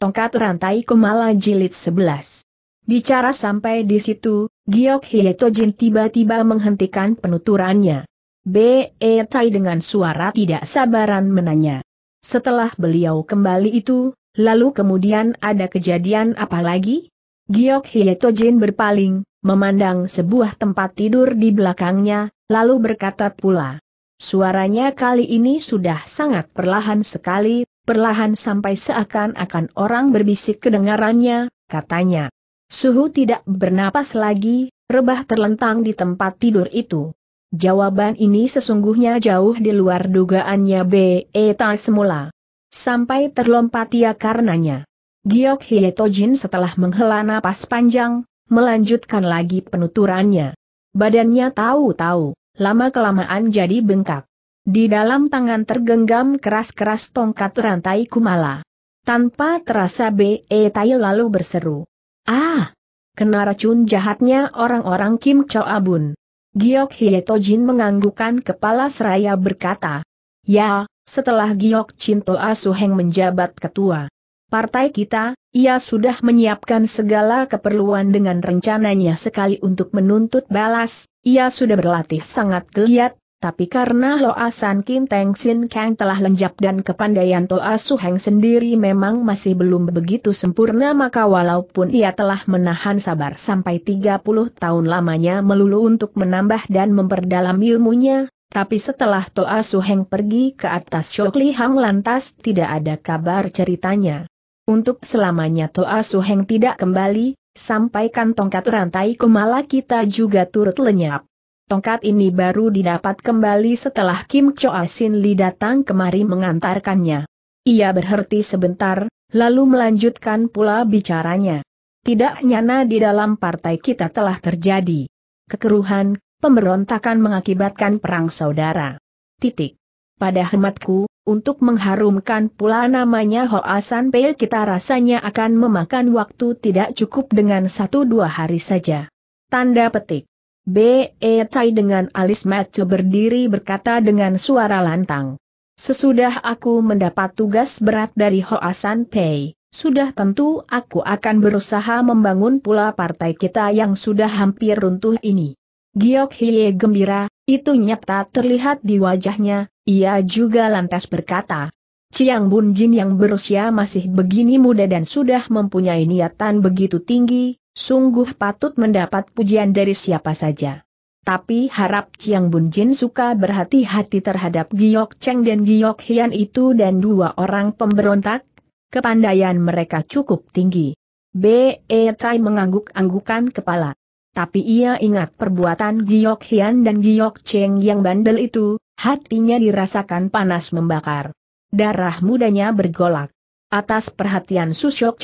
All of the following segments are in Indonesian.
Tongkat Rantai Kumala Jilid 11. Bicara sampai di situ, Giok Hye Tojin tiba-tiba menghentikan penuturannya. B.E. Tai dengan suara tidak sabaran menanya. Setelah beliau kembali itu, lalu kemudian ada kejadian apa lagi? Giok Hye Tojin berpaling, memandang sebuah tempat tidur di belakangnya, lalu berkata pula. Suaranya kali ini sudah sangat perlahan sekali, perlahan sampai seakan-akan orang berbisik kedengarannya, katanya. Suhu tidak bernapas lagi, rebah terlentang di tempat tidur itu. Jawaban ini sesungguhnya jauh di luar dugaannya Beta semula. Sampai terlompat ia karenanya. Giok Hietojin setelah menghela napas panjang, melanjutkan lagi penuturannya. Badannya tahu-tahu, lama-kelamaan jadi bengkak. Di dalam tangan tergenggam keras-keras tongkat rantai kumala. Tanpa terasa B.E. Eh tai lalu berseru. Ah! Kena racun jahatnya orang-orang Kim Cho Abun. Giok Hieto Jin menganggukan kepala seraya berkata. Ya, setelah Giok Cinto Asuheng menjabat ketua partai kita, ia sudah menyiapkan segala keperluan dengan rencananya sekali untuk menuntut balas, ia sudah berlatih sangat geliat, tapi karena Loasan Kinteng Sin Kang telah lenjap dan kepandaian Toa heng sendiri memang masih belum begitu sempurna maka walaupun ia telah menahan sabar sampai 30 tahun lamanya melulu untuk menambah dan memperdalam ilmunya, tapi setelah Toa heng pergi ke atas Shokli Hang lantas tidak ada kabar ceritanya. Untuk selamanya Toa heng tidak kembali, sampaikan tongkat rantai kemala kita juga turut lenyap. Tongkat ini baru didapat kembali setelah Kim Choa Sin Li datang kemari mengantarkannya. Ia berhenti sebentar, lalu melanjutkan pula bicaranya. Tidak nyana di dalam partai kita telah terjadi. Kekeruhan, pemberontakan mengakibatkan perang saudara. Titik. Pada hematku, untuk mengharumkan pula namanya Hoasan Pei kita rasanya akan memakan waktu tidak cukup dengan satu dua hari saja. Tanda petik. B. E. Tai dengan alis macu berdiri berkata dengan suara lantang. Sesudah aku mendapat tugas berat dari Hoasan Pei, sudah tentu aku akan berusaha membangun pula partai kita yang sudah hampir runtuh ini. Giok Hye gembira, itu nyata terlihat di wajahnya, ia juga lantas berkata. Chiang Bun Jin yang berusia masih begini muda dan sudah mempunyai niatan begitu tinggi, Sungguh patut mendapat pujian dari siapa saja. Tapi harap Chiang Bun Jin suka berhati-hati terhadap Giok Cheng dan Giok Hian itu dan dua orang pemberontak, kepandaian mereka cukup tinggi. B.E. Chai mengangguk-anggukan kepala. Tapi ia ingat perbuatan Giok Hian dan Giok Cheng yang bandel itu, hatinya dirasakan panas membakar. Darah mudanya bergolak. Atas perhatian Susyok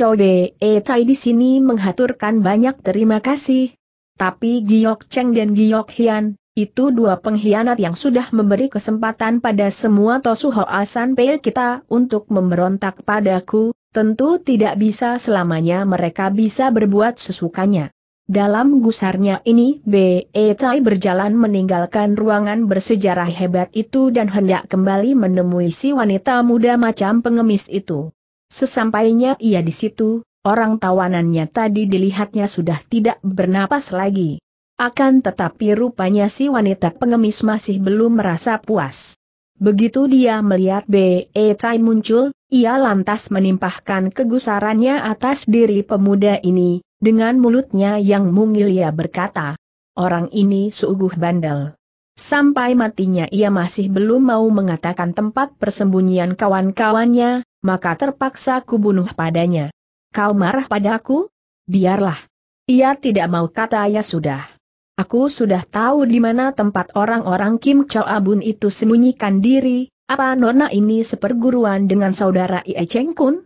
e Tai di sini menghaturkan banyak terima kasih. Tapi Giok Cheng dan Giok Hian, itu dua pengkhianat yang sudah memberi kesempatan pada semua Tosu Hoasan Pei kita untuk memberontak padaku, tentu tidak bisa selamanya mereka bisa berbuat sesukanya. Dalam gusarnya ini B.E. Tai e berjalan meninggalkan ruangan bersejarah hebat itu dan hendak kembali menemui si wanita muda macam pengemis itu. Sesampainya ia di situ, orang tawanannya tadi dilihatnya sudah tidak bernapas lagi. Akan tetapi rupanya si wanita pengemis masih belum merasa puas. Begitu dia melihat B.E. Tai muncul, ia lantas menimpahkan kegusarannya atas diri pemuda ini, dengan mulutnya yang mungil ia berkata, Orang ini sungguh bandel. Sampai matinya ia masih belum mau mengatakan tempat persembunyian kawan-kawannya, maka terpaksa kubunuh padanya. Kau marah padaku? Biarlah. Ia tidak mau kata ya sudah. Aku sudah tahu di mana tempat orang-orang Kim Chow Abun itu sembunyikan diri, apa nona ini seperguruan dengan saudara Ie Cheng Kun?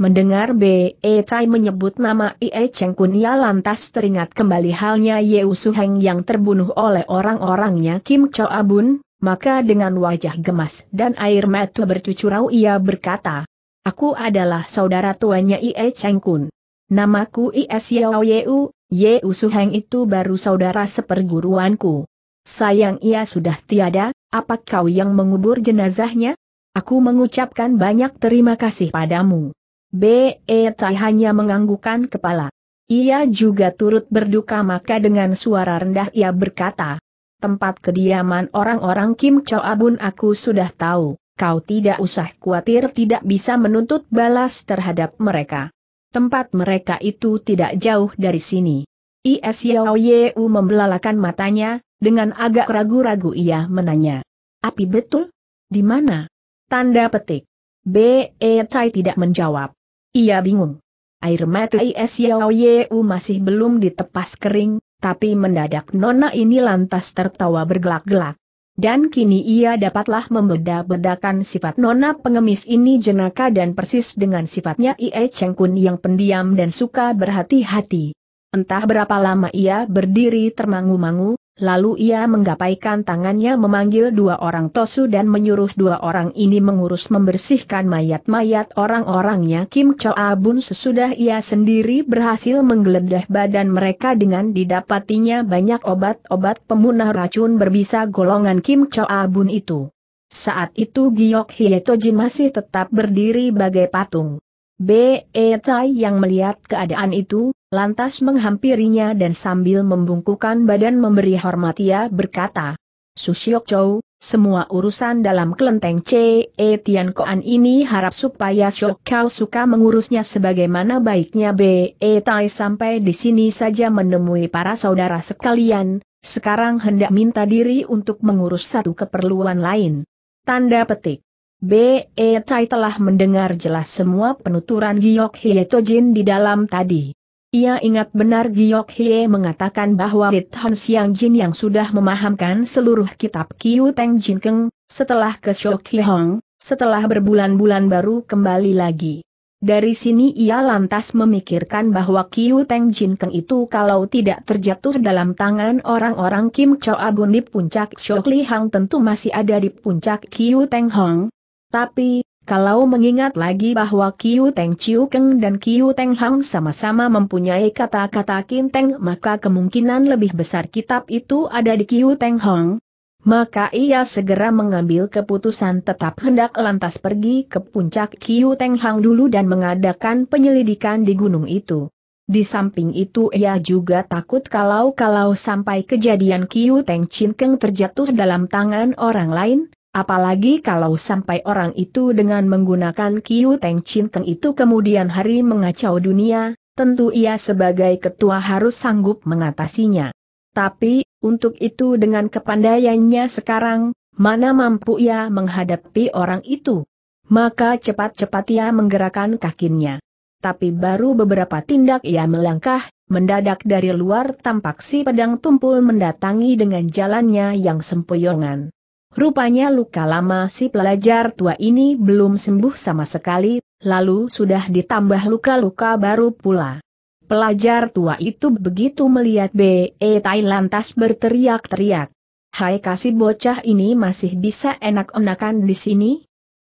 Mendengar B.E. Chai menyebut nama Ie Cheng Kun ia lantas teringat kembali halnya Ye Su Heng yang terbunuh oleh orang-orangnya Kim Chow Abun, maka dengan wajah gemas dan air mata bercucurau ia berkata, Aku adalah saudara tuanya Ie Cheng Kun. Namaku IE Yao Yeu, Yeu Suheng itu baru saudara seperguruanku. Sayang ia sudah tiada, apa kau yang mengubur jenazahnya? Aku mengucapkan banyak terima kasih padamu. B.E. Tai hanya menganggukan kepala. Ia juga turut berduka maka dengan suara rendah ia berkata, tempat kediaman orang-orang Kim Cho Abun aku sudah tahu kau tidak usah khawatir tidak bisa menuntut balas terhadap mereka. Tempat mereka itu tidak jauh dari sini. Isyou membelalakan matanya, dengan agak ragu-ragu ia menanya. Api betul? Di mana? Tanda petik. Be E. Tai tidak menjawab. Ia bingung. Air mata Isyou masih belum ditepas kering, tapi mendadak nona ini lantas tertawa bergelak-gelak dan kini ia dapatlah membeda-bedakan sifat nona pengemis ini jenaka dan persis dengan sifatnya Ie Cheng Kun yang pendiam dan suka berhati-hati. Entah berapa lama ia berdiri termangu-mangu, Lalu ia menggapaikan tangannya memanggil dua orang Tosu dan menyuruh dua orang ini mengurus membersihkan mayat-mayat orang-orangnya Kim Choa Bun sesudah ia sendiri berhasil menggeledah badan mereka dengan didapatinya banyak obat-obat pemunah racun berbisa golongan Kim Choa Bun itu. Saat itu Giok Tojin masih tetap berdiri bagai patung. B.E. Tai yang melihat keadaan itu, lantas menghampirinya dan sambil membungkukan badan memberi hormat ia berkata, Susiok Chow, semua urusan dalam kelenteng C.E. E Tian Koan ini harap supaya Syok Kau suka mengurusnya sebagaimana baiknya B.E. E tai sampai di sini saja menemui para saudara sekalian, sekarang hendak minta diri untuk mengurus satu keperluan lain. Tanda petik. B.E. E tai telah mendengar jelas semua penuturan Giok Hye Jin di dalam tadi. Ia ingat benar Giok Hie mengatakan bahwa Hon Siang Jin yang sudah memahamkan seluruh kitab Kiu Teng Jin Keng, setelah ke Shok Hong, setelah berbulan-bulan baru kembali lagi. Dari sini ia lantas memikirkan bahwa Kiu Teng Jin Keng itu kalau tidak terjatuh dalam tangan orang-orang Kim Cho Abun di puncak Shok Li tentu masih ada di puncak Kiu Teng Hong. Tapi, kalau mengingat lagi bahwa Kiu Teng Chiu Keng dan Kiu Teng Hang sama-sama mempunyai kata-kata Kinteng maka kemungkinan lebih besar kitab itu ada di Kiu Teng Hang. Maka ia segera mengambil keputusan tetap hendak lantas pergi ke puncak Kiu Teng Hang dulu dan mengadakan penyelidikan di gunung itu. Di samping itu ia juga takut kalau-kalau sampai kejadian Kiu Teng Chin Keng terjatuh dalam tangan orang lain, Apalagi kalau sampai orang itu dengan menggunakan Kiu Teng Chin itu kemudian hari mengacau dunia, tentu ia sebagai ketua harus sanggup mengatasinya. Tapi, untuk itu dengan kepandaiannya sekarang, mana mampu ia menghadapi orang itu? Maka cepat-cepat ia menggerakkan kakinya. Tapi baru beberapa tindak ia melangkah, mendadak dari luar tampak si pedang tumpul mendatangi dengan jalannya yang sempoyongan. Rupanya luka lama si pelajar tua ini belum sembuh sama sekali, lalu sudah ditambah luka-luka baru pula. Pelajar tua itu begitu melihat B.E. Tai lantas berteriak-teriak. Hai kasih bocah ini masih bisa enak-enakan di sini?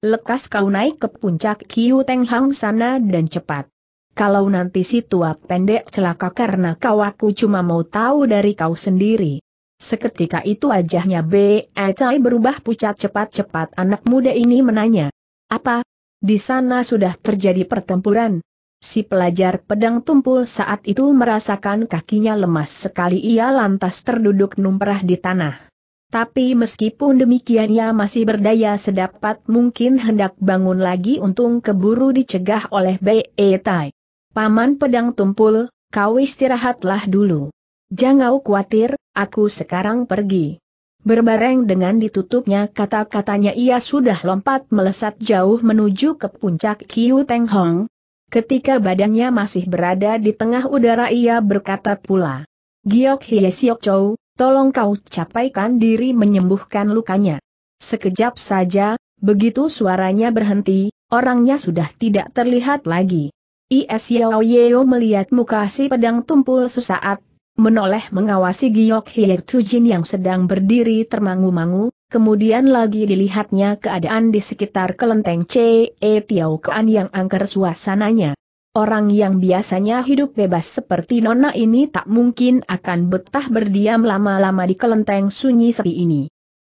Lekas kau naik ke puncak Kiu Teng Hang sana dan cepat. Kalau nanti si tua pendek celaka karena kau aku cuma mau tahu dari kau sendiri. Seketika itu wajahnya B. E. Cai berubah pucat cepat-cepat anak muda ini menanya. Apa? Di sana sudah terjadi pertempuran. Si pelajar pedang tumpul saat itu merasakan kakinya lemas sekali ia lantas terduduk numperah di tanah. Tapi meskipun demikian ia masih berdaya sedapat mungkin hendak bangun lagi untung keburu dicegah oleh B.E. Tai. Paman pedang tumpul, kau istirahatlah dulu. Jangan khawatir, aku sekarang pergi. Berbareng dengan ditutupnya kata-katanya ia sudah lompat melesat jauh menuju ke puncak Kiu Teng Hong. Ketika badannya masih berada di tengah udara ia berkata pula. Giok Hie Siok Chow, tolong kau capaikan diri menyembuhkan lukanya. Sekejap saja, begitu suaranya berhenti, orangnya sudah tidak terlihat lagi. Is Yao Yeo melihat muka si pedang tumpul sesaat, menoleh mengawasi Giok Hye Tujin yang sedang berdiri termangu-mangu, kemudian lagi dilihatnya keadaan di sekitar kelenteng C.E. E Tiao Kean yang angker suasananya. Orang yang biasanya hidup bebas seperti Nona ini tak mungkin akan betah berdiam lama-lama di kelenteng sunyi sepi ini.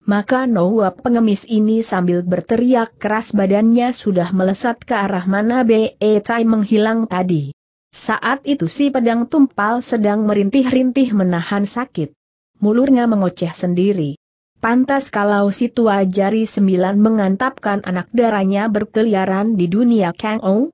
Maka Noa pengemis ini sambil berteriak keras badannya sudah melesat ke arah mana B.E. Tai e menghilang tadi. Saat itu si pedang tumpal sedang merintih-rintih menahan sakit. Mulurnya mengoceh sendiri. Pantas kalau si tua jari sembilan mengantapkan anak darahnya berkeliaran di dunia Kang Ou?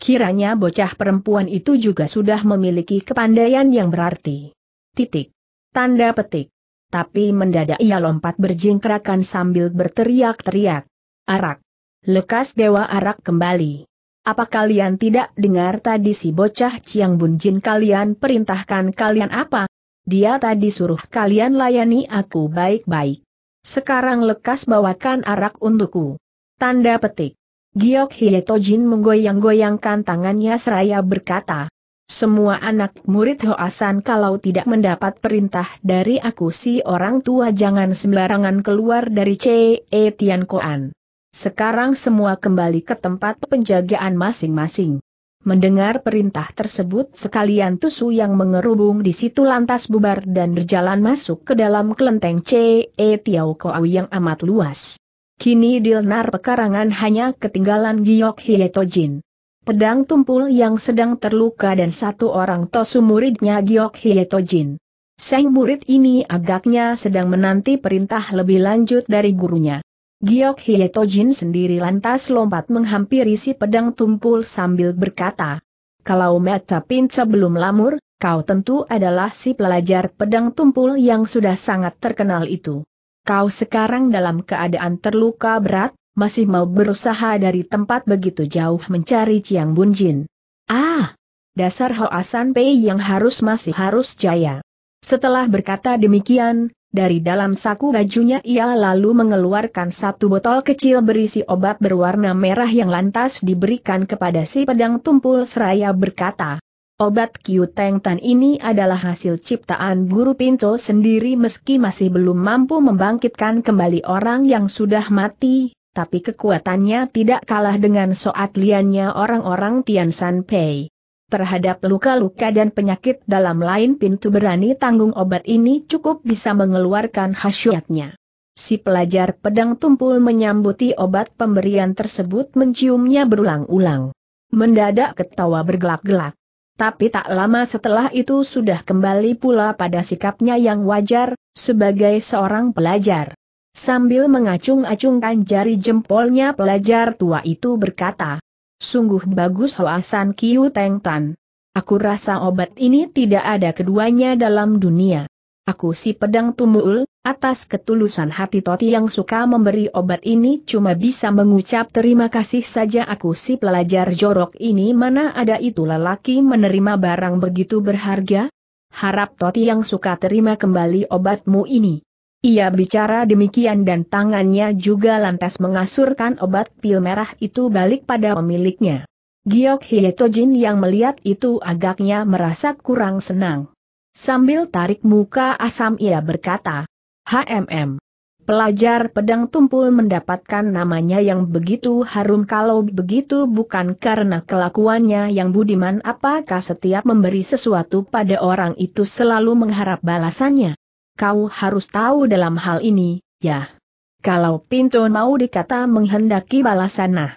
Kiranya bocah perempuan itu juga sudah memiliki kepandaian yang berarti. Titik. Tanda petik. Tapi mendadak ia lompat berjingkrakan sambil berteriak-teriak. Arak. Lekas dewa arak kembali. Apa kalian tidak dengar tadi si bocah Ciang Bun Jin kalian perintahkan kalian apa? Dia tadi suruh kalian layani aku baik-baik. Sekarang lekas bawakan arak untukku. Tanda petik. Giok Jin menggoyang-goyangkan tangannya seraya berkata. Semua anak murid Hoasan kalau tidak mendapat perintah dari aku si orang tua jangan sembarangan keluar dari C.E. Tian Koan. Sekarang semua kembali ke tempat penjagaan masing-masing. Mendengar perintah tersebut sekalian Tusu yang mengerubung di situ lantas bubar dan berjalan masuk ke dalam kelenteng C.E. Tiao Kau yang amat luas. Kini Dilnar pekarangan hanya ketinggalan Giok Hietojin. Pedang tumpul yang sedang terluka dan satu orang tosu muridnya Giok Hietojin. Sang murid ini agaknya sedang menanti perintah lebih lanjut dari gurunya. Giok Jin sendiri lantas lompat menghampiri si pedang tumpul sambil berkata, Kalau mata pinca belum lamur, kau tentu adalah si pelajar pedang tumpul yang sudah sangat terkenal itu. Kau sekarang dalam keadaan terluka berat, masih mau berusaha dari tempat begitu jauh mencari Ciang Bunjin. Ah! Dasar Hoasan Pei yang harus masih harus jaya. Setelah berkata demikian, dari dalam saku bajunya ia lalu mengeluarkan satu botol kecil berisi obat berwarna merah yang lantas diberikan kepada si pedang tumpul seraya berkata, Obat Kiu Teng Tan ini adalah hasil ciptaan Guru Pinto sendiri meski masih belum mampu membangkitkan kembali orang yang sudah mati, tapi kekuatannya tidak kalah dengan soat liannya orang-orang Tian San Pei terhadap luka-luka dan penyakit dalam lain pintu berani tanggung obat ini cukup bisa mengeluarkan khasiatnya. Si pelajar pedang tumpul menyambuti obat pemberian tersebut menciumnya berulang-ulang. Mendadak ketawa bergelak-gelak. Tapi tak lama setelah itu sudah kembali pula pada sikapnya yang wajar, sebagai seorang pelajar. Sambil mengacung-acungkan jari jempolnya pelajar tua itu berkata, Sungguh bagus Hoasan Kiu Teng Tan. Aku rasa obat ini tidak ada keduanya dalam dunia. Aku si pedang tumul, atas ketulusan hati Toti yang suka memberi obat ini cuma bisa mengucap terima kasih saja aku si pelajar jorok ini mana ada itu lelaki menerima barang begitu berharga? Harap Toti yang suka terima kembali obatmu ini. Ia bicara demikian dan tangannya juga lantas mengasurkan obat pil merah itu balik pada pemiliknya. Giok Hietojin yang melihat itu agaknya merasa kurang senang. Sambil tarik muka asam ia berkata, HMM. Pelajar pedang tumpul mendapatkan namanya yang begitu harum kalau begitu bukan karena kelakuannya yang budiman apakah setiap memberi sesuatu pada orang itu selalu mengharap balasannya kau harus tahu dalam hal ini, ya. Kalau Pinto mau dikata menghendaki balasan nah.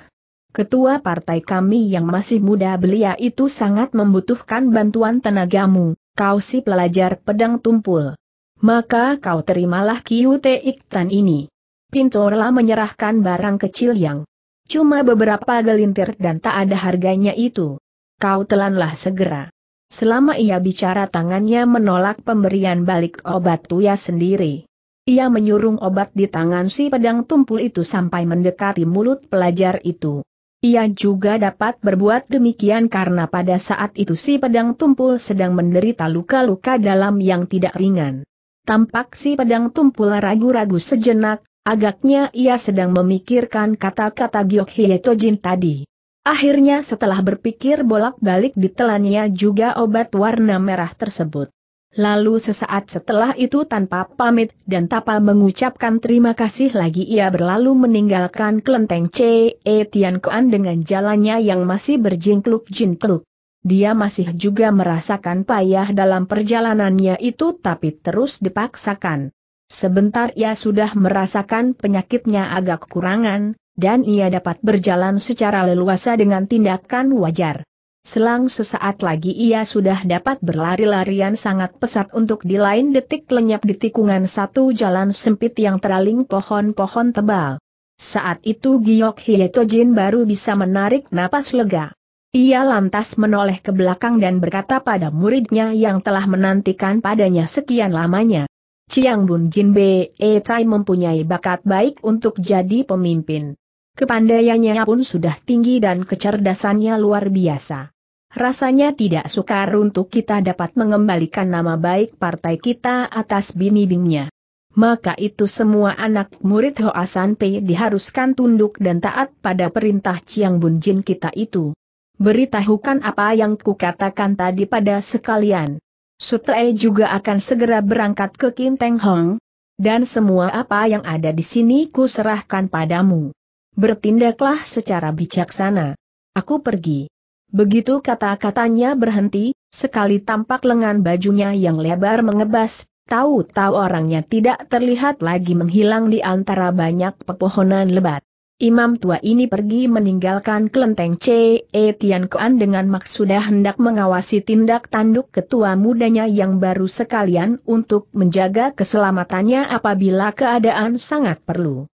Ketua partai kami yang masih muda belia itu sangat membutuhkan bantuan tenagamu, kau si pelajar pedang tumpul. Maka kau terimalah Kiute Iktan ini. telah menyerahkan barang kecil yang cuma beberapa gelintir dan tak ada harganya itu. Kau telanlah segera. Selama ia bicara tangannya menolak pemberian balik obat Tuya sendiri. Ia menyurung obat di tangan si pedang tumpul itu sampai mendekati mulut pelajar itu. Ia juga dapat berbuat demikian karena pada saat itu si pedang tumpul sedang menderita luka-luka dalam yang tidak ringan. Tampak si pedang tumpul ragu-ragu sejenak, agaknya ia sedang memikirkan kata-kata Gyok Tojin tadi. Akhirnya setelah berpikir bolak-balik ditelannya juga obat warna merah tersebut. Lalu sesaat setelah itu tanpa pamit dan tanpa mengucapkan terima kasih lagi ia berlalu meninggalkan kelenteng C.E. Tian Kuan dengan jalannya yang masih berjingkluk-jingkluk. Dia masih juga merasakan payah dalam perjalanannya itu tapi terus dipaksakan. Sebentar ia sudah merasakan penyakitnya agak kurangan, dan ia dapat berjalan secara leluasa dengan tindakan wajar. Selang sesaat lagi ia sudah dapat berlari-larian sangat pesat untuk di lain detik lenyap di tikungan satu jalan sempit yang teraling pohon-pohon tebal. Saat itu Giok Hietojin baru bisa menarik napas lega. Ia lantas menoleh ke belakang dan berkata pada muridnya yang telah menantikan padanya sekian lamanya. Chiang Bun Jin B.E. Tai mempunyai bakat baik untuk jadi pemimpin. Kepandaiannya pun sudah tinggi dan kecerdasannya luar biasa. Rasanya tidak sukar untuk kita dapat mengembalikan nama baik partai kita atas bini-bingnya. Maka itu semua anak murid Hoasan Pei diharuskan tunduk dan taat pada perintah Chiang Bun Jin kita itu. Beritahukan apa yang kukatakan tadi pada sekalian. Sutai juga akan segera berangkat ke Kinteng Hong. Dan semua apa yang ada di sini kuserahkan padamu bertindaklah secara bijaksana. Aku pergi. Begitu kata-katanya berhenti, sekali tampak lengan bajunya yang lebar mengebas, tahu-tahu orangnya tidak terlihat lagi menghilang di antara banyak pepohonan lebat. Imam tua ini pergi meninggalkan kelenteng C. E. Tian Kuan dengan maksud hendak mengawasi tindak tanduk ketua mudanya yang baru sekalian untuk menjaga keselamatannya apabila keadaan sangat perlu.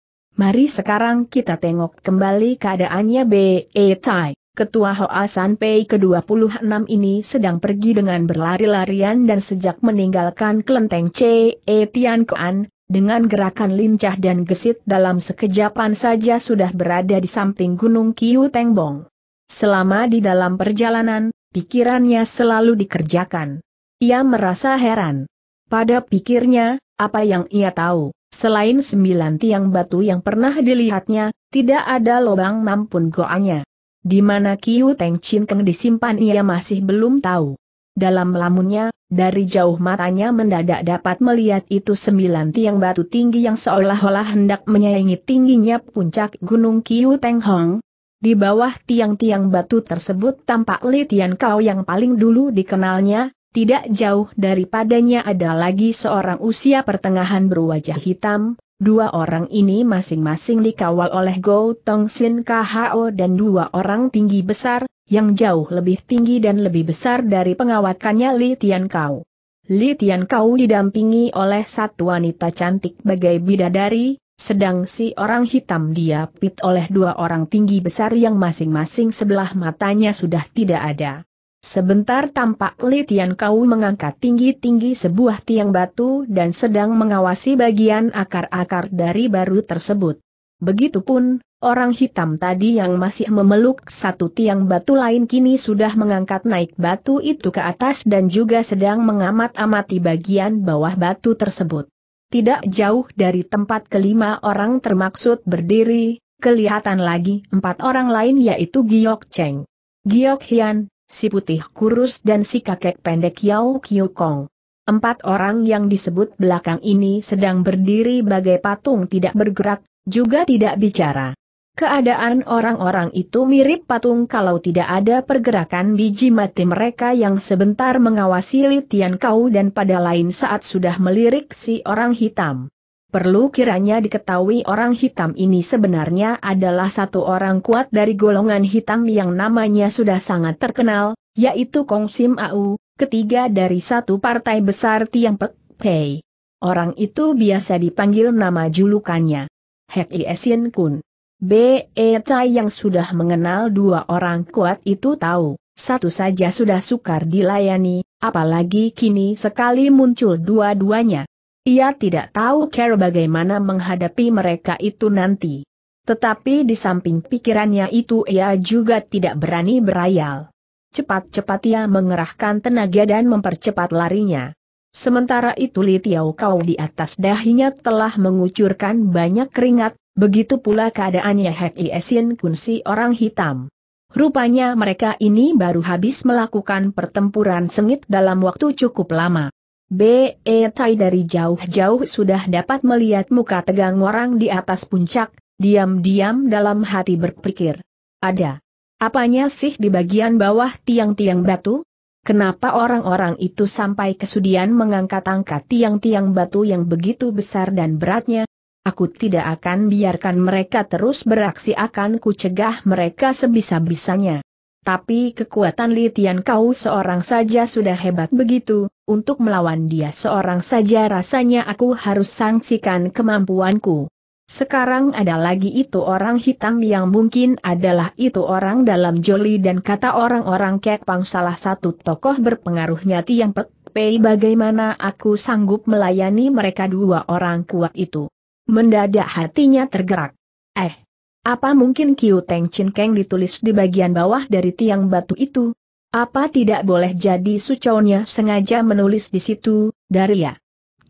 Mari sekarang kita tengok kembali keadaannya B.E. Tai. Ketua Hoa San ke-26 ini sedang pergi dengan berlari-larian dan sejak meninggalkan kelenteng C.E. Tian Kuan, dengan gerakan lincah dan gesit dalam sekejapan saja sudah berada di samping Gunung Kiu Tengbong. Selama di dalam perjalanan, pikirannya selalu dikerjakan. Ia merasa heran. Pada pikirnya, apa yang ia tahu? Selain sembilan tiang batu yang pernah dilihatnya, tidak ada lubang mampun goanya. Di mana Kiu Teng Chin Keng disimpan ia masih belum tahu. Dalam lamunnya, dari jauh matanya mendadak dapat melihat itu sembilan tiang batu tinggi yang seolah-olah hendak menyaingi tingginya puncak gunung Kiu Teng Hong. Di bawah tiang-tiang batu tersebut tampak Li Tian Kau yang paling dulu dikenalnya, tidak jauh daripadanya ada lagi seorang usia pertengahan berwajah hitam, dua orang ini masing-masing dikawal oleh Go Tong Sin KHO dan dua orang tinggi besar, yang jauh lebih tinggi dan lebih besar dari pengawakannya Li Tian Kau. Li Tian Kau didampingi oleh satu wanita cantik bagai bidadari, sedang si orang hitam diapit oleh dua orang tinggi besar yang masing-masing sebelah matanya sudah tidak ada. Sebentar tampak Li Kau mengangkat tinggi-tinggi sebuah tiang batu dan sedang mengawasi bagian akar-akar dari baru tersebut. Begitupun, orang hitam tadi yang masih memeluk satu tiang batu lain kini sudah mengangkat naik batu itu ke atas dan juga sedang mengamat-amati bagian bawah batu tersebut. Tidak jauh dari tempat kelima orang termaksud berdiri, kelihatan lagi empat orang lain yaitu Giok Cheng. Giok Hian, si putih kurus dan si kakek pendek Yao Kiu Kong. Empat orang yang disebut belakang ini sedang berdiri bagai patung tidak bergerak, juga tidak bicara. Keadaan orang-orang itu mirip patung kalau tidak ada pergerakan biji mati mereka yang sebentar mengawasi Litian Kau dan pada lain saat sudah melirik si orang hitam. Perlu kiranya diketahui orang hitam ini sebenarnya adalah satu orang kuat dari golongan hitam yang namanya sudah sangat terkenal, yaitu Kong Sim Au, ketiga dari satu partai besar Tiang Pek Pei. Orang itu biasa dipanggil nama julukannya. Hek Iesin Kun. B.E. Chai yang sudah mengenal dua orang kuat itu tahu, satu saja sudah sukar dilayani, apalagi kini sekali muncul dua-duanya. Ia tidak tahu cara bagaimana menghadapi mereka itu nanti. Tetapi di samping pikirannya itu ia juga tidak berani berayal. Cepat-cepat ia mengerahkan tenaga dan mempercepat larinya. Sementara itu Li Tiao Kau di atas dahinya telah mengucurkan banyak keringat, begitu pula keadaannya Hek Iesin Kun si orang hitam. Rupanya mereka ini baru habis melakukan pertempuran sengit dalam waktu cukup lama. B.E. Tai dari jauh-jauh sudah dapat melihat muka tegang orang di atas puncak, diam-diam dalam hati berpikir. Ada. Apanya sih di bagian bawah tiang-tiang batu? Kenapa orang-orang itu sampai kesudian mengangkat-angkat tiang-tiang batu yang begitu besar dan beratnya? Aku tidak akan biarkan mereka terus beraksi akan kucegah mereka sebisa-bisanya. Tapi kekuatan Litian kau seorang saja sudah hebat begitu, untuk melawan dia seorang saja rasanya aku harus sangsikan kemampuanku. Sekarang ada lagi itu orang hitam yang mungkin adalah itu orang dalam joli dan kata orang-orang Pang salah satu tokoh berpengaruhnya Tiang Pek Pei bagaimana aku sanggup melayani mereka dua orang kuat itu. Mendadak hatinya tergerak. Eh, apa mungkin Kiu Teng Chin Keng ditulis di bagian bawah dari tiang batu itu? Apa tidak boleh jadi sucaunya sengaja menulis di situ, Daria. Ya?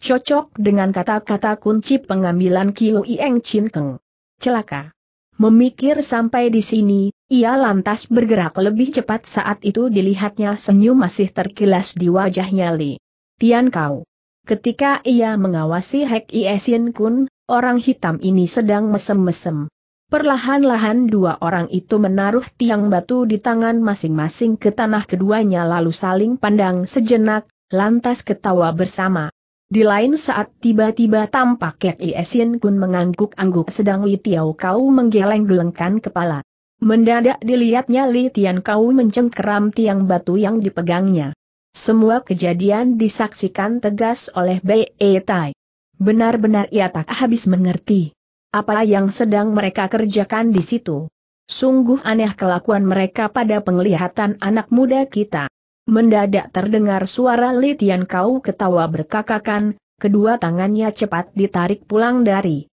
Cocok dengan kata-kata kunci pengambilan Kiu Ieng Chin Keng. Celaka. Memikir sampai di sini, ia lantas bergerak lebih cepat saat itu dilihatnya senyum masih terkilas di wajahnya Li. Tian Kau. Ketika ia mengawasi Hek Iesin Kun, orang hitam ini sedang mesem-mesem. Perlahan-lahan dua orang itu menaruh tiang batu di tangan masing-masing ke tanah keduanya lalu saling pandang sejenak, lantas ketawa bersama. Di lain saat tiba-tiba tampak Kek Iesin Kun mengangguk-angguk sedang Li Tiao Kau menggeleng-gelengkan kepala. Mendadak dilihatnya Li Tian Kau mencengkeram tiang batu yang dipegangnya. Semua kejadian disaksikan tegas oleh Bei Tai. Benar-benar ia tak habis mengerti. Apa yang sedang mereka kerjakan di situ? Sungguh aneh kelakuan mereka pada penglihatan anak muda kita. Mendadak terdengar suara Litian Kau ketawa berkakakan, kedua tangannya cepat ditarik pulang dari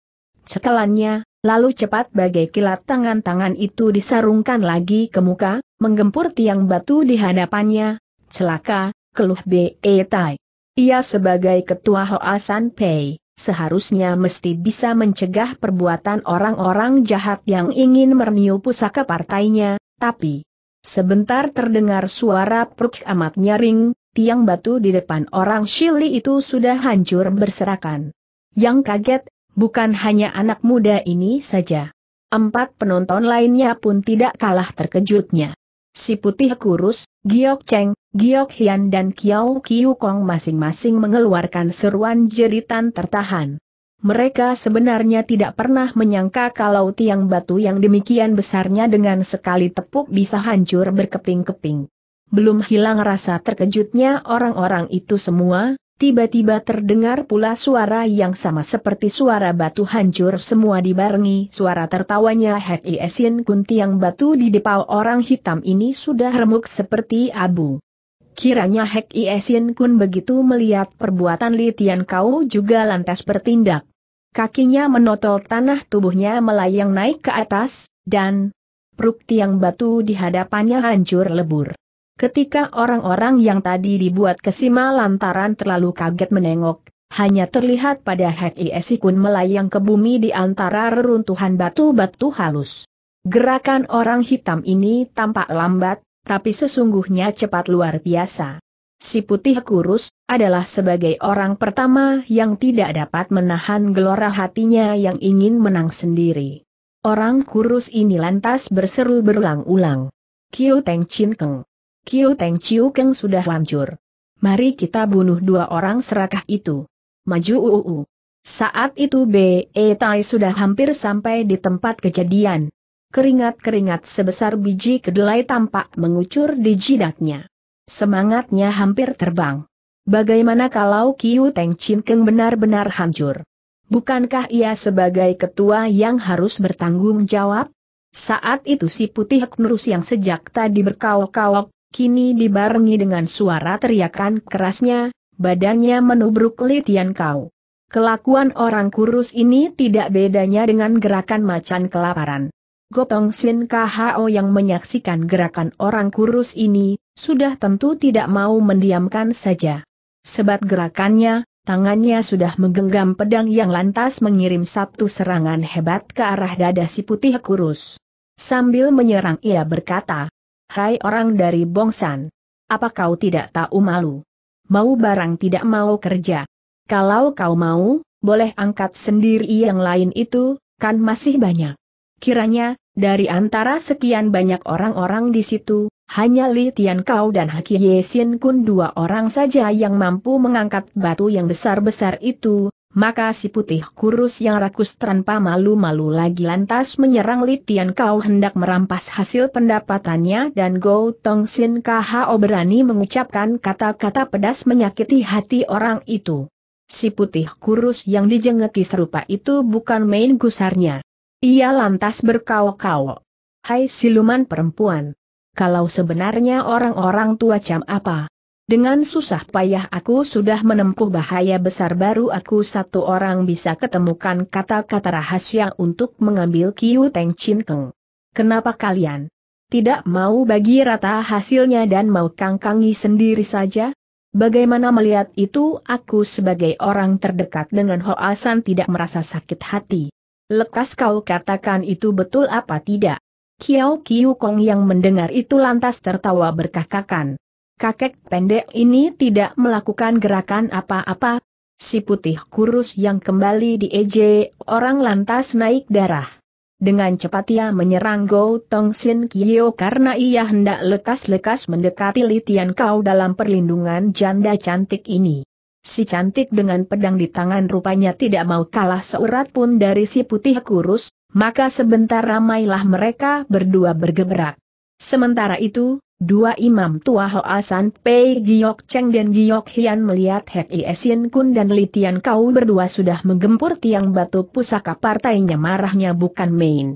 cekelannya, lalu cepat bagai kilat tangan-tangan itu disarungkan lagi ke muka, menggempur tiang batu di hadapannya, celaka, keluh B.E. Tai. Ia sebagai ketua Hoasan Pei seharusnya mesti bisa mencegah perbuatan orang-orang jahat yang ingin merniu pusaka partainya, tapi... Sebentar terdengar suara peruk amat nyaring, tiang batu di depan orang Shili itu sudah hancur berserakan. Yang kaget, bukan hanya anak muda ini saja. Empat penonton lainnya pun tidak kalah terkejutnya si putih kurus, Giok Cheng, Giok Hian dan Kiao Kiu Kong masing-masing mengeluarkan seruan jeritan tertahan. Mereka sebenarnya tidak pernah menyangka kalau tiang batu yang demikian besarnya dengan sekali tepuk bisa hancur berkeping-keping. Belum hilang rasa terkejutnya orang-orang itu semua, Tiba-tiba terdengar pula suara yang sama seperti suara batu hancur semua dibarengi suara tertawanya Hek Hei Esin yang batu di depau orang hitam ini sudah remuk seperti abu. Kiranya Hek Iesin Kun begitu melihat perbuatan Litian Kau juga lantas bertindak. Kakinya menotol tanah tubuhnya melayang naik ke atas, dan perut tiang batu di hadapannya hancur lebur. Ketika orang-orang yang tadi dibuat kesima lantaran terlalu kaget menengok, hanya terlihat pada Hek Kun melayang ke bumi di antara reruntuhan batu-batu halus. Gerakan orang hitam ini tampak lambat, tapi sesungguhnya cepat luar biasa. Si putih kurus, adalah sebagai orang pertama yang tidak dapat menahan gelora hatinya yang ingin menang sendiri. Orang kurus ini lantas berseru berulang-ulang. Kiu Teng Chin Keng. Kiu Teng Chiu Keng sudah hancur. Mari kita bunuh dua orang serakah itu. Maju UUU. Saat itu B.E. Tai sudah hampir sampai di tempat kejadian. Keringat-keringat sebesar biji kedelai tampak mengucur di jidatnya. Semangatnya hampir terbang. Bagaimana kalau Kiu Teng Chin Keng benar-benar hancur? Bukankah ia sebagai ketua yang harus bertanggung jawab? Saat itu si putih Nurus yang sejak tadi berkawok-kawok kini dibarengi dengan suara teriakan kerasnya, badannya menubruk Litian Kau. Kelakuan orang kurus ini tidak bedanya dengan gerakan macan kelaparan. Gotong Sin KHO yang menyaksikan gerakan orang kurus ini, sudah tentu tidak mau mendiamkan saja. Sebab gerakannya, tangannya sudah menggenggam pedang yang lantas mengirim satu serangan hebat ke arah dada si putih kurus. Sambil menyerang ia berkata, Hai orang dari Bongsan. Apa kau tidak tahu malu? Mau barang tidak mau kerja. Kalau kau mau, boleh angkat sendiri yang lain itu, kan masih banyak. Kiranya, dari antara sekian banyak orang-orang di situ, hanya Li Tian Kau dan Haki Ye Kun dua orang saja yang mampu mengangkat batu yang besar-besar itu, maka si putih kurus yang rakus tanpa malu-malu lagi lantas menyerang litian Kau hendak merampas hasil pendapatannya dan Go Tong Sin Kho berani mengucapkan kata-kata pedas menyakiti hati orang itu. Si putih kurus yang dijengeki serupa itu bukan main gusarnya. Ia lantas berkau-kau. Hai siluman perempuan. Kalau sebenarnya orang-orang tua cam apa? Dengan susah payah aku sudah menempuh bahaya besar baru aku satu orang bisa ketemukan kata-kata rahasia untuk mengambil Kiu Teng Chin Keng. Kenapa kalian tidak mau bagi rata hasilnya dan mau kangkangi sendiri saja? Bagaimana melihat itu aku sebagai orang terdekat dengan Hoasan tidak merasa sakit hati. Lekas kau katakan itu betul apa tidak? Kiao Kiu Kong yang mendengar itu lantas tertawa berkakakan kakek pendek ini tidak melakukan gerakan apa-apa. Si putih kurus yang kembali di ej, orang lantas naik darah. Dengan cepat ia menyerang Go Tong Sin Kyo karena ia hendak lekas-lekas mendekati litian Kau dalam perlindungan janda cantik ini. Si cantik dengan pedang di tangan rupanya tidak mau kalah seurat pun dari si putih kurus, maka sebentar ramailah mereka berdua bergerak. Sementara itu, dua imam tua Hoa San Pei Giok Cheng dan Giok Hian melihat Hek Iesin Kun dan Litian Kau berdua sudah menggempur tiang batu pusaka partainya marahnya bukan main.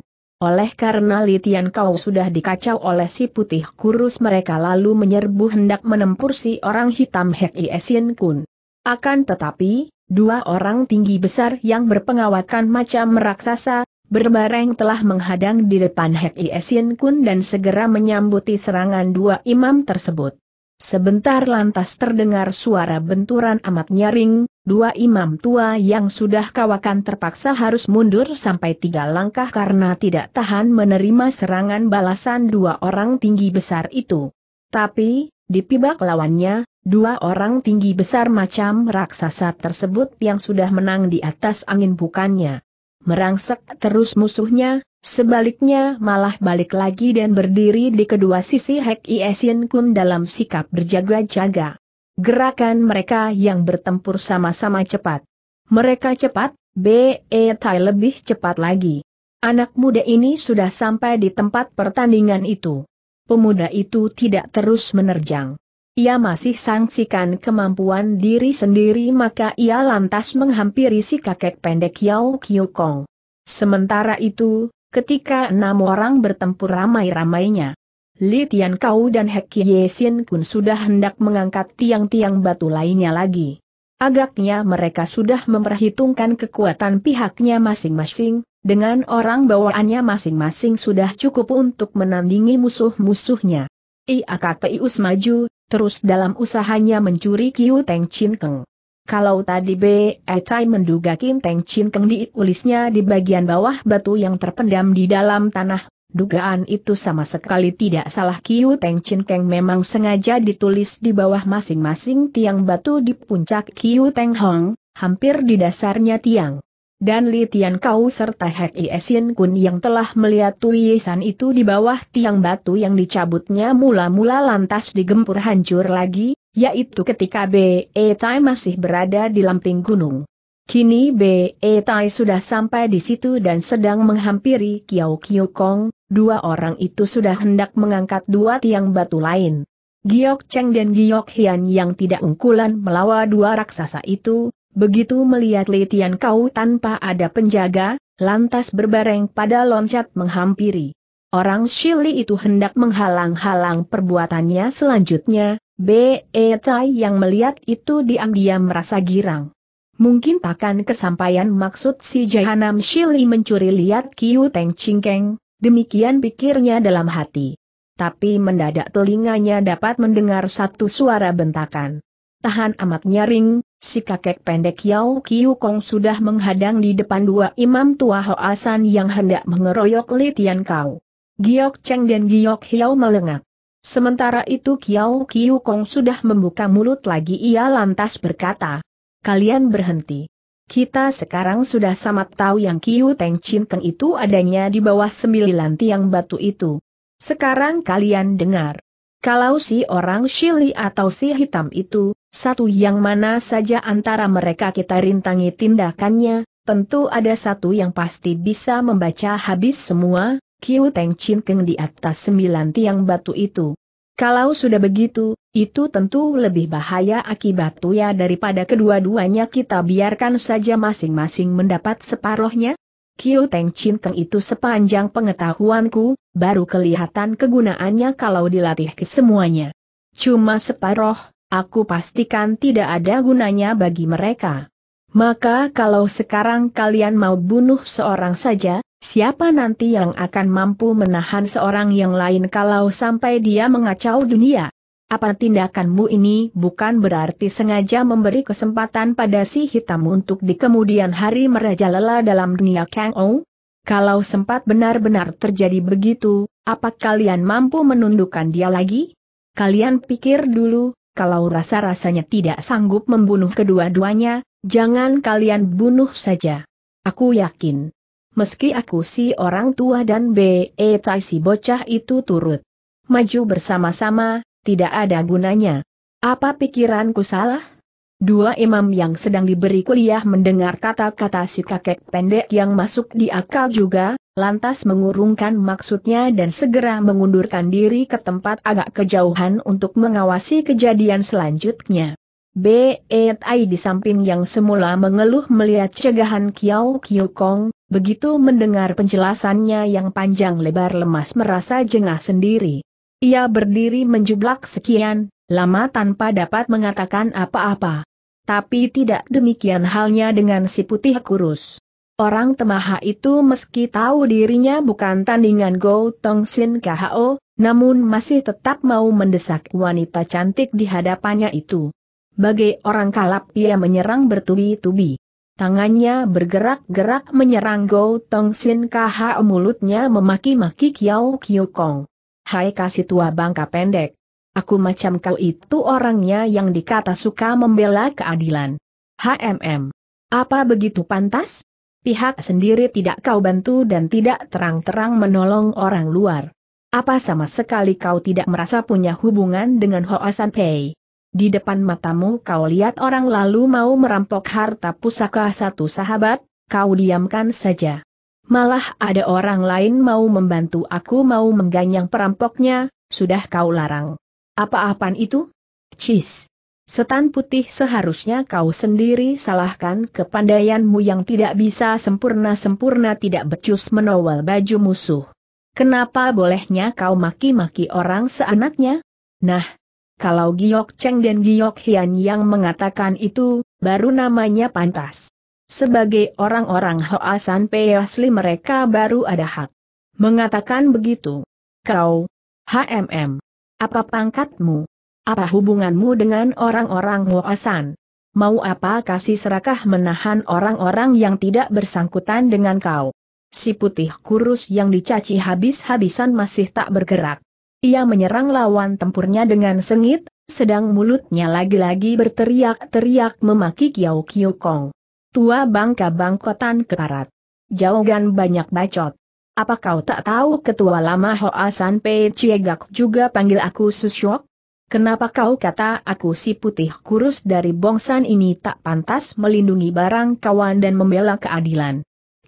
Oleh karena Litian Kau sudah dikacau oleh si putih kurus mereka lalu menyerbu hendak menempur si orang hitam Hek Iesin Kun. Akan tetapi, dua orang tinggi besar yang berpengawakan macam raksasa, berbareng telah menghadang di depan Hek Iesin Kun dan segera menyambuti serangan dua imam tersebut. Sebentar lantas terdengar suara benturan amat nyaring, dua imam tua yang sudah kawakan terpaksa harus mundur sampai tiga langkah karena tidak tahan menerima serangan balasan dua orang tinggi besar itu. Tapi, di pibak lawannya, dua orang tinggi besar macam raksasa tersebut yang sudah menang di atas angin bukannya merangsek terus musuhnya, sebaliknya malah balik lagi dan berdiri di kedua sisi Hek Iesin Kun dalam sikap berjaga-jaga. Gerakan mereka yang bertempur sama-sama cepat. Mereka cepat, B.E. Tai lebih cepat lagi. Anak muda ini sudah sampai di tempat pertandingan itu. Pemuda itu tidak terus menerjang ia masih sangsikan kemampuan diri sendiri maka ia lantas menghampiri si kakek pendek Yao Kong. Sementara itu, ketika enam orang bertempur ramai-ramainya, Li Tian Kau dan Hek Sin Kun sudah hendak mengangkat tiang-tiang batu lainnya lagi. Agaknya mereka sudah memperhitungkan kekuatan pihaknya masing-masing, dengan orang bawaannya masing-masing sudah cukup untuk menandingi musuh-musuhnya. Ia Ius maju, terus dalam usahanya mencuri Kiu Teng Chin Keng. Kalau tadi B. Echai menduga Kim Teng Chin Keng diulisnya di bagian bawah batu yang terpendam di dalam tanah, dugaan itu sama sekali tidak salah Kiu Teng Chin Keng memang sengaja ditulis di bawah masing-masing tiang batu di puncak Kiu Teng Hong, hampir di dasarnya tiang dan Li Tian Kau serta Hek Iesin Kun yang telah melihat tulisan itu di bawah tiang batu yang dicabutnya mula-mula lantas digempur hancur lagi, yaitu ketika B.E. Tai masih berada di lamping gunung. Kini B.E. Tai sudah sampai di situ dan sedang menghampiri Kiao Kiu Kong, dua orang itu sudah hendak mengangkat dua tiang batu lain. Giok Cheng dan Giok Hian yang tidak unggulan melawan dua raksasa itu, Begitu melihat Letian Kau tanpa ada penjaga, lantas berbareng pada loncat menghampiri. Orang Shili itu hendak menghalang-halang perbuatannya selanjutnya, B.E. E Chai yang melihat itu diam-diam merasa girang. Mungkin takkan kesampaian maksud si Jahanam Shili mencuri lihat Kiu Teng Chingkeng, demikian pikirnya dalam hati. Tapi mendadak telinganya dapat mendengar satu suara bentakan. Tahan amat nyaring, si kakek pendek Yao Kiu Kong sudah menghadang di depan dua imam tua Hoasan yang hendak mengeroyok Li Tian Kau. Giok Cheng dan Giok Hiao melengak. Sementara itu Kiao Kiu Kong sudah membuka mulut lagi ia lantas berkata, Kalian berhenti. Kita sekarang sudah sama tahu yang Kiu Teng Chin Teng itu adanya di bawah sembilan tiang batu itu. Sekarang kalian dengar. Kalau si orang Shili atau si hitam itu, satu yang mana saja antara mereka kita rintangi tindakannya, tentu ada satu yang pasti bisa membaca habis semua, Kiu Teng Chin Keng di atas sembilan tiang batu itu. Kalau sudah begitu, itu tentu lebih bahaya akibat ya daripada kedua-duanya kita biarkan saja masing-masing mendapat separohnya. Kiu Teng Chin Keng itu sepanjang pengetahuanku, baru kelihatan kegunaannya kalau dilatih ke semuanya. Cuma separoh, aku pastikan tidak ada gunanya bagi mereka. Maka kalau sekarang kalian mau bunuh seorang saja, siapa nanti yang akan mampu menahan seorang yang lain kalau sampai dia mengacau dunia? Apa tindakanmu ini bukan berarti sengaja memberi kesempatan pada si hitam untuk di kemudian hari merajalela dalam dunia Kang Ou? Kalau sempat benar-benar terjadi begitu, apa kalian mampu menundukkan dia lagi? Kalian pikir dulu, kalau rasa-rasanya tidak sanggup membunuh kedua-duanya, jangan kalian bunuh saja. Aku yakin. Meski aku si orang tua dan B.E. si bocah itu turut. Maju bersama-sama, tidak ada gunanya. Apa pikiranku salah? Dua imam yang sedang diberi kuliah mendengar kata-kata si kakek pendek yang masuk di akal juga, lantas mengurungkan maksudnya dan segera mengundurkan diri ke tempat agak kejauhan untuk mengawasi kejadian selanjutnya. B.E.I. di samping yang semula mengeluh melihat cegahan Kiao Kiu Kong, begitu mendengar penjelasannya yang panjang lebar lemas merasa jengah sendiri. Ia berdiri menjublak sekian, lama tanpa dapat mengatakan apa-apa. Tapi tidak demikian halnya dengan si putih kurus. Orang temaha itu meski tahu dirinya bukan tandingan Go Tong Sin KHO, namun masih tetap mau mendesak wanita cantik di hadapannya itu. Bagai orang kalap ia menyerang bertubi-tubi. Tangannya bergerak-gerak menyerang Go Tong Sin KHO mulutnya memaki-maki Kiao Kong. Hai kasih tua bangka pendek. Aku macam kau itu orangnya yang dikata suka membela keadilan. HMM. Apa begitu pantas? Pihak sendiri tidak kau bantu dan tidak terang-terang menolong orang luar. Apa sama sekali kau tidak merasa punya hubungan dengan Hoasan Pei? Di depan matamu kau lihat orang lalu mau merampok harta pusaka satu sahabat, kau diamkan saja. Malah ada orang lain mau membantu aku mau mengganyang perampoknya, sudah kau larang. Apa-apaan itu? Cis. Setan putih seharusnya kau sendiri salahkan kepandaianmu yang tidak bisa sempurna-sempurna tidak becus menowel baju musuh. Kenapa bolehnya kau maki-maki orang seanaknya? Nah, kalau Giok Cheng dan Giok Hian yang mengatakan itu, baru namanya pantas. Sebagai orang-orang Hoasan Pei asli mereka baru ada hak. Mengatakan begitu. Kau, HMM, apa pangkatmu? Apa hubunganmu dengan orang-orang Hoasan? Mau apa kasih serakah menahan orang-orang yang tidak bersangkutan dengan kau? Si putih kurus yang dicaci habis-habisan masih tak bergerak. Ia menyerang lawan tempurnya dengan sengit, sedang mulutnya lagi-lagi berteriak-teriak memaki Kiao Kiyokong. Tua bangka bangkotan keparat. jauhkan banyak bacot. Apa kau tak tahu ketua lama Hoa San Pei Ciegak juga panggil aku Susyok? Kenapa kau kata aku si putih kurus dari bongsan ini tak pantas melindungi barang kawan dan membela keadilan?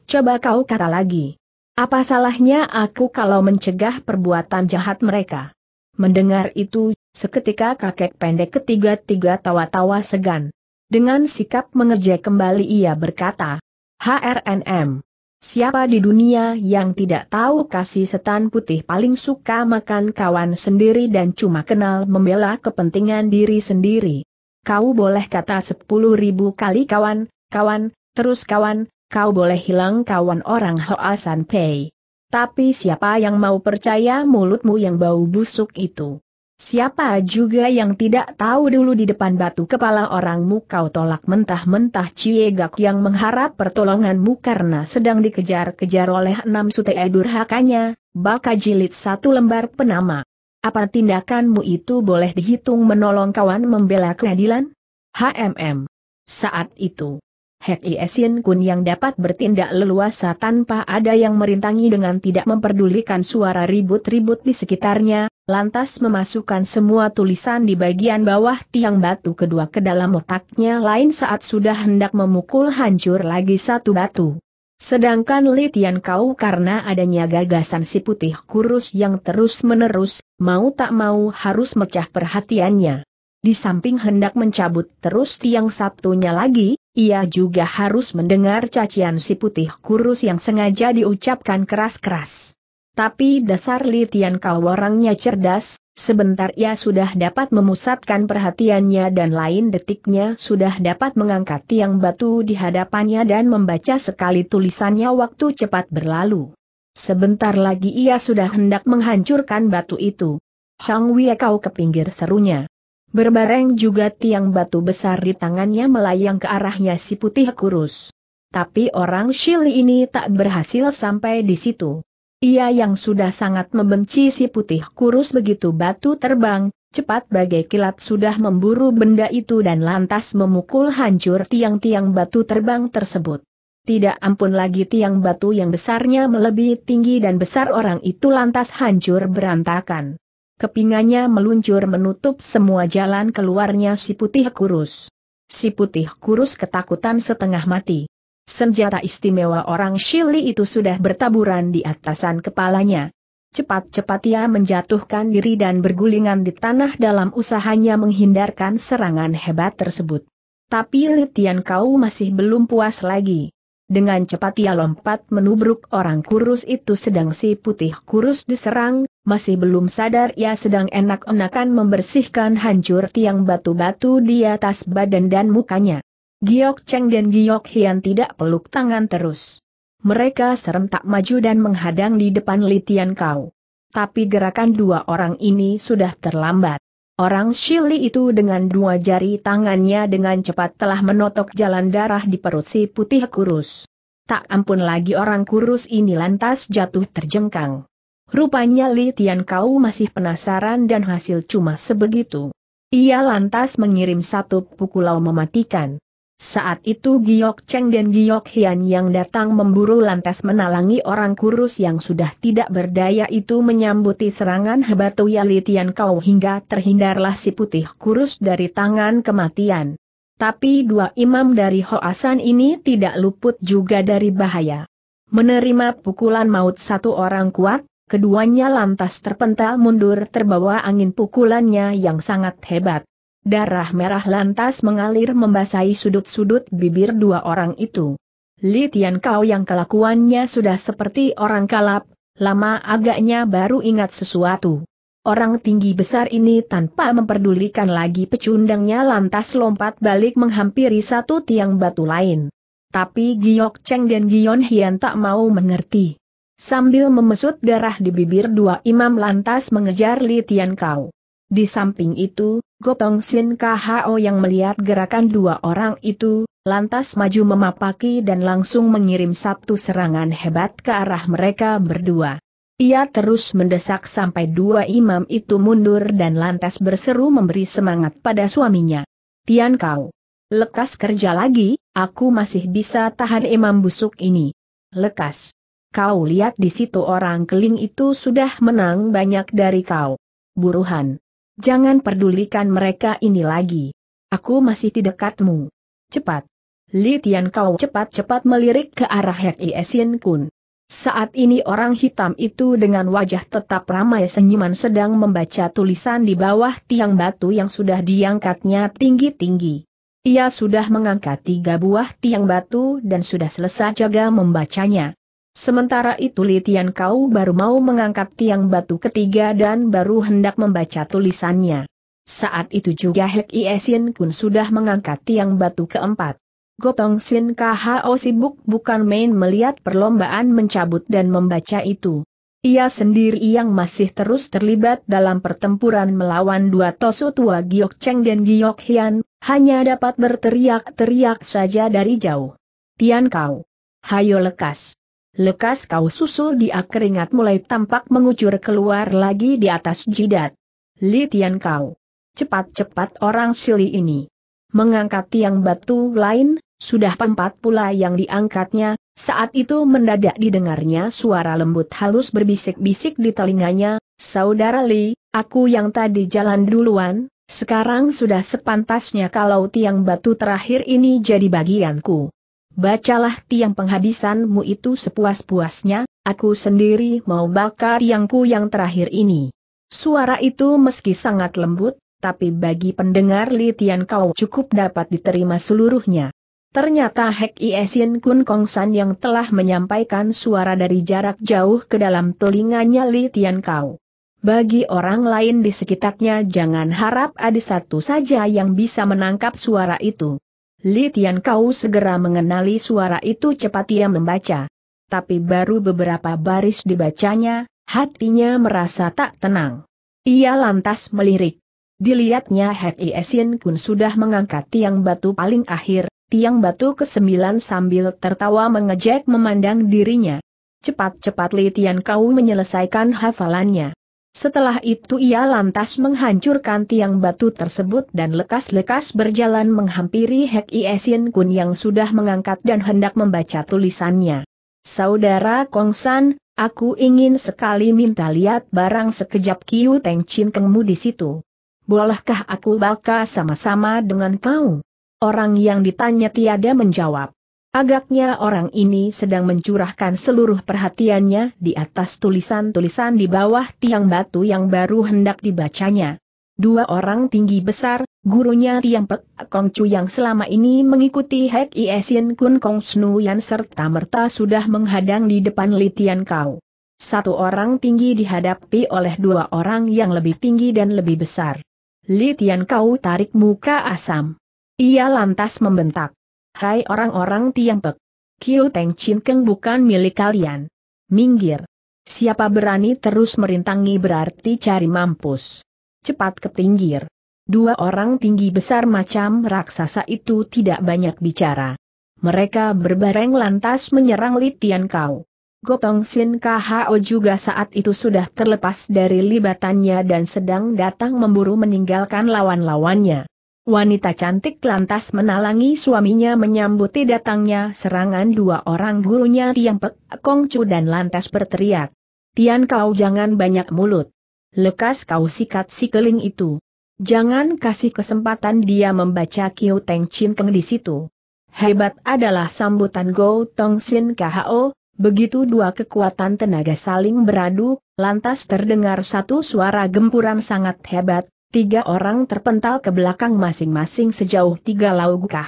Coba kau kata lagi. Apa salahnya aku kalau mencegah perbuatan jahat mereka? Mendengar itu, seketika kakek pendek ketiga-tiga tawa-tawa segan. Dengan sikap mengejek kembali ia berkata, HRNM. Siapa di dunia yang tidak tahu kasih setan putih paling suka makan kawan sendiri dan cuma kenal membela kepentingan diri sendiri. Kau boleh kata sepuluh ribu kali kawan, kawan, terus kawan, kau boleh hilang kawan orang San Pei. Tapi siapa yang mau percaya mulutmu yang bau busuk itu? Siapa juga yang tidak tahu dulu di depan batu kepala orangmu kau tolak mentah-mentah Ciegak yang mengharap pertolonganmu karena sedang dikejar-kejar oleh enam sute durhakanya, baka jilid satu lembar penama. Apa tindakanmu itu boleh dihitung menolong kawan membela keadilan? HMM. Saat itu, Hek Iesin Kun yang dapat bertindak leluasa tanpa ada yang merintangi dengan tidak memperdulikan suara ribut-ribut di sekitarnya, lantas memasukkan semua tulisan di bagian bawah tiang batu kedua ke dalam otaknya lain saat sudah hendak memukul hancur lagi satu batu. Sedangkan Litian kau karena adanya gagasan si putih kurus yang terus-menerus, mau tak mau harus mecah perhatiannya. Di samping hendak mencabut terus tiang satunya lagi, ia juga harus mendengar cacian si putih kurus yang sengaja diucapkan keras-keras. Tapi dasar Litian kau orangnya cerdas, sebentar ia sudah dapat memusatkan perhatiannya dan lain detiknya sudah dapat mengangkat tiang batu di hadapannya dan membaca sekali tulisannya waktu cepat berlalu. Sebentar lagi ia sudah hendak menghancurkan batu itu. Hang Wei kau ke pinggir serunya. Berbareng juga tiang batu besar di tangannya melayang ke arahnya si putih kurus. Tapi orang Shili ini tak berhasil sampai di situ. Ia yang sudah sangat membenci si putih kurus begitu batu terbang, cepat bagai kilat sudah memburu benda itu dan lantas memukul hancur tiang-tiang batu terbang tersebut. Tidak ampun lagi tiang batu yang besarnya melebihi tinggi dan besar orang itu lantas hancur berantakan. Kepingannya meluncur menutup semua jalan keluarnya si putih kurus. Si putih kurus ketakutan setengah mati. Senjata istimewa orang Shili itu sudah bertaburan di atasan kepalanya. Cepat-cepat ia menjatuhkan diri dan bergulingan di tanah dalam usahanya menghindarkan serangan hebat tersebut. Tapi Litian kau masih belum puas lagi. Dengan cepat ia lompat menubruk orang kurus itu sedang si putih kurus diserang, masih belum sadar ia sedang enak-enakan membersihkan hancur tiang batu-batu di atas badan dan mukanya. Giok Cheng dan Giok Hian tidak peluk tangan terus. Mereka serentak maju dan menghadang di depan Litian Kau. Tapi gerakan dua orang ini sudah terlambat. Orang Shili itu dengan dua jari tangannya dengan cepat telah menotok jalan darah di perut si putih kurus. Tak ampun lagi orang kurus ini lantas jatuh terjengkang. Rupanya Li Tian Kau masih penasaran dan hasil cuma sebegitu. Ia lantas mengirim satu pukulau mematikan. Saat itu Giok Cheng dan Giok Hian yang datang memburu lantas menalangi orang kurus yang sudah tidak berdaya itu menyambuti serangan Hebatu Yali Kau hingga terhindarlah si putih kurus dari tangan kematian. Tapi dua imam dari Hoasan ini tidak luput juga dari bahaya. Menerima pukulan maut satu orang kuat, keduanya lantas terpental mundur terbawa angin pukulannya yang sangat hebat. Darah merah lantas mengalir membasahi sudut-sudut bibir dua orang itu. Li Tian Kau yang kelakuannya sudah seperti orang kalap, lama agaknya baru ingat sesuatu. Orang tinggi besar ini tanpa memperdulikan lagi pecundangnya lantas lompat balik menghampiri satu tiang batu lain. Tapi Giok Cheng dan Gion Hian tak mau mengerti. Sambil memesut darah di bibir dua imam lantas mengejar Li Tian Kau. Di samping itu, Gotong Sin KHO yang melihat gerakan dua orang itu, lantas maju memapaki dan langsung mengirim satu serangan hebat ke arah mereka berdua. Ia terus mendesak sampai dua imam itu mundur dan lantas berseru memberi semangat pada suaminya. Tian kau. Lekas kerja lagi, aku masih bisa tahan imam busuk ini. Lekas. Kau lihat di situ orang keling itu sudah menang banyak dari kau. Buruhan. Jangan pedulikan mereka ini lagi. Aku masih di dekatmu. Cepat. Li Tian kau cepat-cepat melirik ke arah Hek Iesin Kun. Saat ini orang hitam itu dengan wajah tetap ramai senyuman sedang membaca tulisan di bawah tiang batu yang sudah diangkatnya tinggi-tinggi. Ia sudah mengangkat tiga buah tiang batu dan sudah selesai jaga membacanya. Sementara itu Litian Kau baru mau mengangkat tiang batu ketiga dan baru hendak membaca tulisannya. Saat itu juga Hek Iesin Kun sudah mengangkat tiang batu keempat. Gotong Sin KHO sibuk bukan main melihat perlombaan mencabut dan membaca itu. Ia sendiri yang masih terus terlibat dalam pertempuran melawan dua tosu tua Giok Cheng dan Giok Hian, hanya dapat berteriak-teriak saja dari jauh. Tian Kau. Hayo lekas. Lekas kau susul dia keringat mulai tampak mengucur keluar lagi di atas jidat. Litian kau. Cepat-cepat orang sili ini. Mengangkat tiang batu lain, sudah empat pula yang diangkatnya, saat itu mendadak didengarnya suara lembut halus berbisik-bisik di telinganya, Saudara Li, aku yang tadi jalan duluan, sekarang sudah sepantasnya kalau tiang batu terakhir ini jadi bagianku bacalah tiang penghabisanmu itu sepuas-puasnya, aku sendiri mau bakar tiangku yang terakhir ini. Suara itu meski sangat lembut, tapi bagi pendengar litian kau cukup dapat diterima seluruhnya. Ternyata Hek Iesin Kun Kong San yang telah menyampaikan suara dari jarak jauh ke dalam telinganya Li Tian Kau. Bagi orang lain di sekitarnya jangan harap ada satu saja yang bisa menangkap suara itu. Li Tian Kau segera mengenali suara itu cepat ia membaca. Tapi baru beberapa baris dibacanya, hatinya merasa tak tenang. Ia lantas melirik. Dilihatnya hati Esin Kun sudah mengangkat tiang batu paling akhir, tiang batu ke-9 sambil tertawa mengejek memandang dirinya. Cepat-cepat Li Tian Kau menyelesaikan hafalannya. Setelah itu ia lantas menghancurkan tiang batu tersebut dan lekas-lekas berjalan menghampiri Hek Iesin Kun yang sudah mengangkat dan hendak membaca tulisannya. Saudara Kong San, aku ingin sekali minta lihat barang sekejap Kiu Teng Chin Kengmu di situ. Bolehkah aku bakal sama-sama dengan kau? Orang yang ditanya tiada menjawab. Agaknya orang ini sedang mencurahkan seluruh perhatiannya di atas tulisan-tulisan di bawah tiang batu yang baru hendak dibacanya. Dua orang tinggi besar, gurunya Tiang Pek Kong Chu yang selama ini mengikuti Hek Iesin Kun Kong yang serta merta sudah menghadang di depan Litian Kau. Satu orang tinggi dihadapi oleh dua orang yang lebih tinggi dan lebih besar. Litian Kau tarik muka asam. Ia lantas membentak. Hai orang-orang Tiangpek. Kiu Teng Chin Keng bukan milik kalian. Minggir. Siapa berani terus merintangi berarti cari mampus. Cepat ke pinggir. Dua orang tinggi besar macam raksasa itu tidak banyak bicara. Mereka berbareng lantas menyerang Li Tian Kau. Gotong Sin KHO juga saat itu sudah terlepas dari libatannya dan sedang datang memburu meninggalkan lawan-lawannya. Wanita cantik lantas menalangi suaminya menyambuti datangnya serangan dua orang gurunya Tiang Pek, Kong Chu dan lantas berteriak. Tian kau jangan banyak mulut. Lekas kau sikat si keling itu. Jangan kasih kesempatan dia membaca Kiu Teng Chin Keng di situ. Hebat adalah sambutan Go Tong Sin KHO, begitu dua kekuatan tenaga saling beradu, lantas terdengar satu suara gempuran sangat hebat, Tiga orang terpental ke belakang masing-masing sejauh tiga laugkah.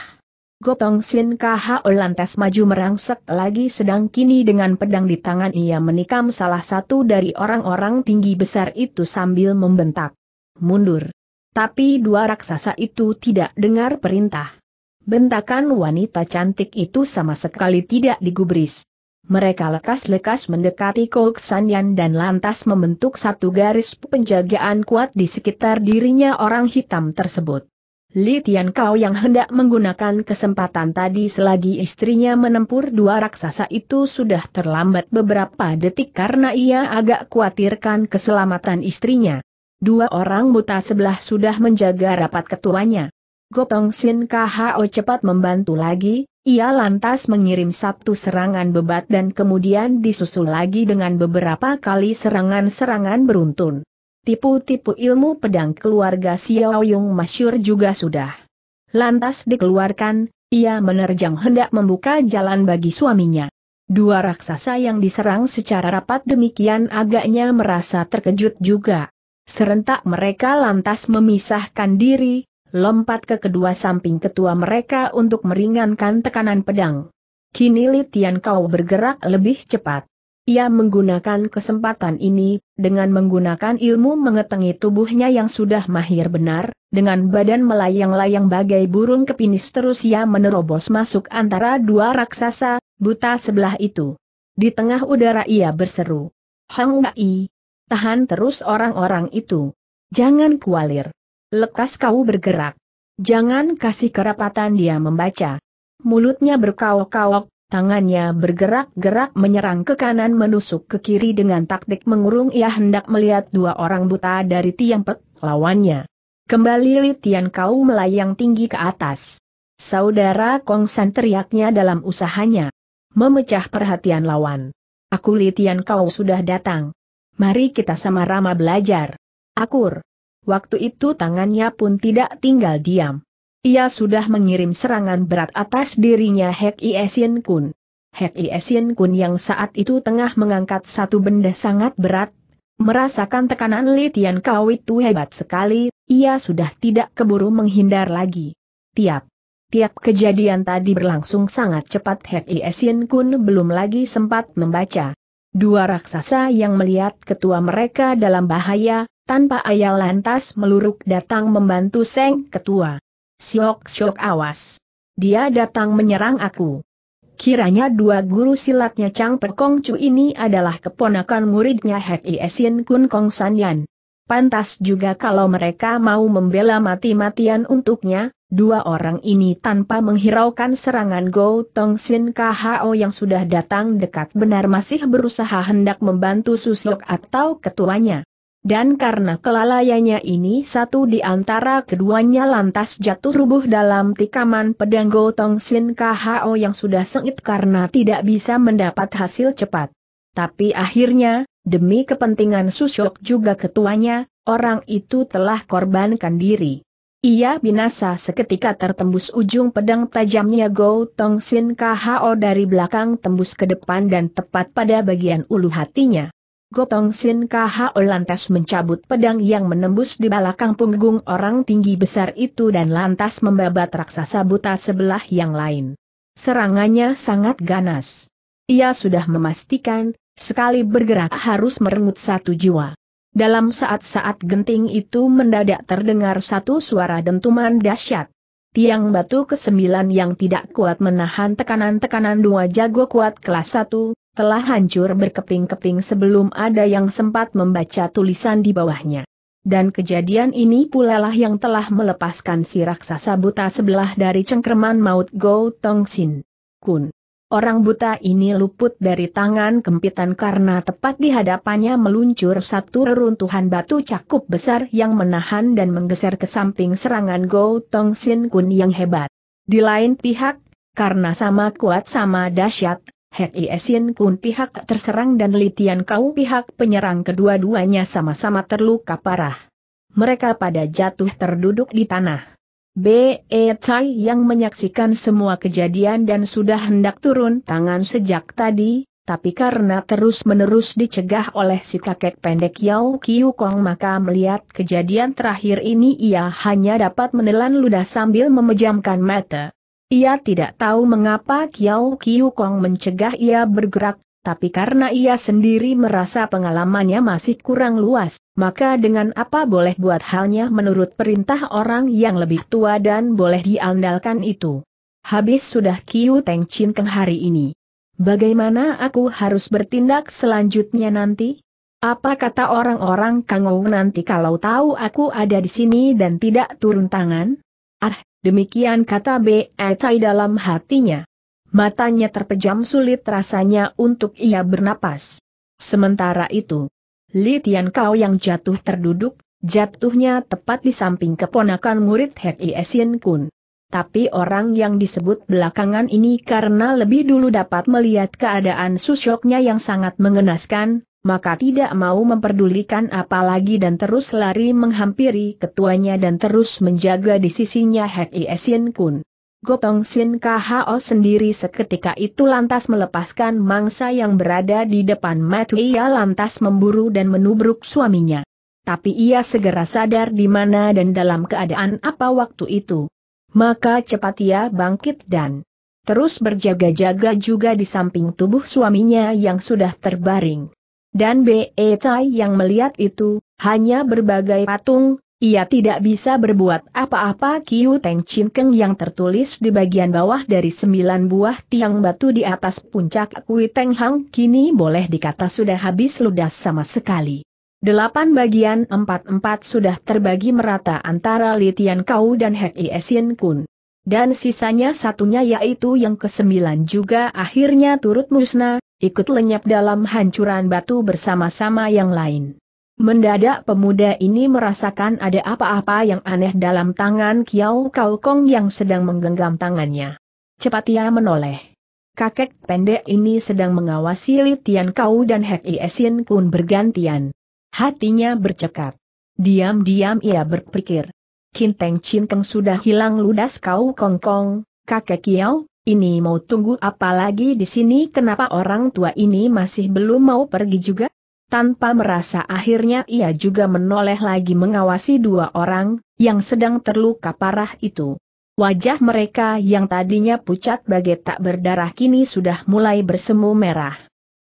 Gotong Sin Kho lantas maju merangsek lagi sedang kini dengan pedang di tangan ia menikam salah satu dari orang-orang tinggi besar itu sambil membentak. Mundur. Tapi dua raksasa itu tidak dengar perintah. Bentakan wanita cantik itu sama sekali tidak digubris mereka lekas-lekas mendekati Yan dan lantas membentuk satu garis penjagaan kuat di sekitar dirinya orang hitam tersebut. Li Tian Kau yang hendak menggunakan kesempatan tadi selagi istrinya menempur dua raksasa itu sudah terlambat beberapa detik karena ia agak khawatirkan keselamatan istrinya. Dua orang buta sebelah sudah menjaga rapat ketuanya. Gotong Sin Kho cepat membantu lagi, ia lantas mengirim satu serangan bebat dan kemudian disusul lagi dengan beberapa kali serangan-serangan beruntun. Tipu-tipu ilmu pedang keluarga Xiao Yong masyur juga sudah. Lantas dikeluarkan, ia menerjang hendak membuka jalan bagi suaminya. Dua raksasa yang diserang secara rapat demikian agaknya merasa terkejut juga. Serentak mereka lantas memisahkan diri, lompat ke kedua samping ketua mereka untuk meringankan tekanan pedang. Kini Li Kau bergerak lebih cepat. Ia menggunakan kesempatan ini, dengan menggunakan ilmu mengetengi tubuhnya yang sudah mahir benar, dengan badan melayang-layang bagai burung kepinis terus ia menerobos masuk antara dua raksasa, buta sebelah itu. Di tengah udara ia berseru. Hang Ngai, tahan terus orang-orang itu. Jangan kualir. Lekas kau bergerak. Jangan kasih kerapatan dia membaca. Mulutnya berkaok-kaok, tangannya bergerak-gerak menyerang ke kanan menusuk ke kiri dengan taktik mengurung ia hendak melihat dua orang buta dari tiang pek, lawannya. Kembali litian Kau melayang tinggi ke atas. Saudara Kong San teriaknya dalam usahanya. Memecah perhatian lawan. Aku litian Kau sudah datang. Mari kita sama-sama belajar. Akur waktu itu tangannya pun tidak tinggal diam. Ia sudah mengirim serangan berat atas dirinya Hek Iesin Kun. Hek Iesin Kun yang saat itu tengah mengangkat satu benda sangat berat, merasakan tekanan Litian Kau itu hebat sekali, ia sudah tidak keburu menghindar lagi. Tiap Tiap kejadian tadi berlangsung sangat cepat Hek Iesin Kun belum lagi sempat membaca. Dua raksasa yang melihat ketua mereka dalam bahaya, tanpa ayah lantas meluruk datang membantu Seng Ketua. Siok-siok awas. Dia datang menyerang aku. Kiranya dua guru silatnya Chang Perkong Chu ini adalah keponakan muridnya Hek Iesin Kun Kong Sanyan. Pantas juga kalau mereka mau membela mati-matian untuknya, dua orang ini tanpa menghiraukan serangan Go Tong Sin KHO yang sudah datang dekat benar masih berusaha hendak membantu Susok atau ketuanya. Dan karena kelalaiannya ini satu di antara keduanya lantas jatuh rubuh dalam tikaman pedang Gotong Sin KHO yang sudah sengit karena tidak bisa mendapat hasil cepat. Tapi akhirnya, demi kepentingan Susyok juga ketuanya, orang itu telah korbankan diri. Ia binasa seketika tertembus ujung pedang tajamnya Go Tong Sin KHO dari belakang tembus ke depan dan tepat pada bagian ulu hatinya. Gotong Sin Kho lantas mencabut pedang yang menembus di belakang punggung orang tinggi besar itu dan lantas membabat raksasa buta sebelah yang lain. Serangannya sangat ganas. Ia sudah memastikan, sekali bergerak harus merengut satu jiwa. Dalam saat-saat genting itu mendadak terdengar satu suara dentuman dahsyat. Tiang batu kesembilan yang tidak kuat menahan tekanan-tekanan dua jago kuat kelas satu telah hancur berkeping-keping sebelum ada yang sempat membaca tulisan di bawahnya. Dan kejadian ini pula lah yang telah melepaskan si raksasa buta sebelah dari cengkerman maut Go Tong Sin Kun. Orang buta ini luput dari tangan kempitan karena tepat di hadapannya meluncur satu reruntuhan batu cakup besar yang menahan dan menggeser ke samping serangan Go Tong Sin Kun yang hebat. Di lain pihak, karena sama kuat sama dahsyat, Hek Iesien Kun pihak terserang dan Litian Kau pihak penyerang kedua-duanya sama-sama terluka parah. Mereka pada jatuh terduduk di tanah. B.E. E Chai yang menyaksikan semua kejadian dan sudah hendak turun tangan sejak tadi, tapi karena terus-menerus dicegah oleh si kakek pendek Yao Kiu Kong maka melihat kejadian terakhir ini ia hanya dapat menelan ludah sambil memejamkan mata. Ia tidak tahu mengapa Kiao Kiu Kong mencegah ia bergerak, tapi karena ia sendiri merasa pengalamannya masih kurang luas, maka dengan apa boleh buat halnya menurut perintah orang yang lebih tua dan boleh diandalkan itu. Habis sudah Kiu Teng Chin Keng hari ini. Bagaimana aku harus bertindak selanjutnya nanti? Apa kata orang-orang Kang Kangou nanti kalau tahu aku ada di sini dan tidak turun tangan? Ah, Demikian kata B. Tai dalam hatinya. Matanya terpejam sulit rasanya untuk ia bernapas. Sementara itu, Li Tian Kau yang jatuh terduduk, jatuhnya tepat di samping keponakan murid Hek Iesin Kun. Tapi orang yang disebut belakangan ini karena lebih dulu dapat melihat keadaan susyoknya yang sangat mengenaskan, maka tidak mau memperdulikan apalagi dan terus lari menghampiri ketuanya dan terus menjaga di sisinya Hek Iesin Kun. Gotong Sin KHO sendiri seketika itu lantas melepaskan mangsa yang berada di depan mata ia lantas memburu dan menubruk suaminya. Tapi ia segera sadar di mana dan dalam keadaan apa waktu itu. Maka cepat ia bangkit dan terus berjaga-jaga juga di samping tubuh suaminya yang sudah terbaring. Dan Be Cai yang melihat itu, hanya berbagai patung, ia tidak bisa berbuat apa-apa Kiu Teng Chin yang tertulis di bagian bawah dari sembilan buah tiang batu di atas puncak Kui Teng Hang kini boleh dikata sudah habis ludas sama sekali. Delapan bagian empat-empat sudah terbagi merata antara Litian Kau dan Hek Iesin Kun. Dan sisanya satunya yaitu yang kesembilan juga akhirnya turut musnah, ikut lenyap dalam hancuran batu bersama-sama yang lain. Mendadak pemuda ini merasakan ada apa-apa yang aneh dalam tangan Kiao Kau Kong yang sedang menggenggam tangannya. Cepat ia menoleh. Kakek pendek ini sedang mengawasi Li Kau dan Hek Iesin Kun bergantian. Hatinya bercekat. Diam-diam ia berpikir. Kinteng Chin Keng sudah hilang ludas Kau Kong Kong, kakek Kiao, ini mau tunggu apa lagi di sini kenapa orang tua ini masih belum mau pergi juga? Tanpa merasa akhirnya ia juga menoleh lagi mengawasi dua orang, yang sedang terluka parah itu. Wajah mereka yang tadinya pucat bagai tak berdarah kini sudah mulai bersemu merah.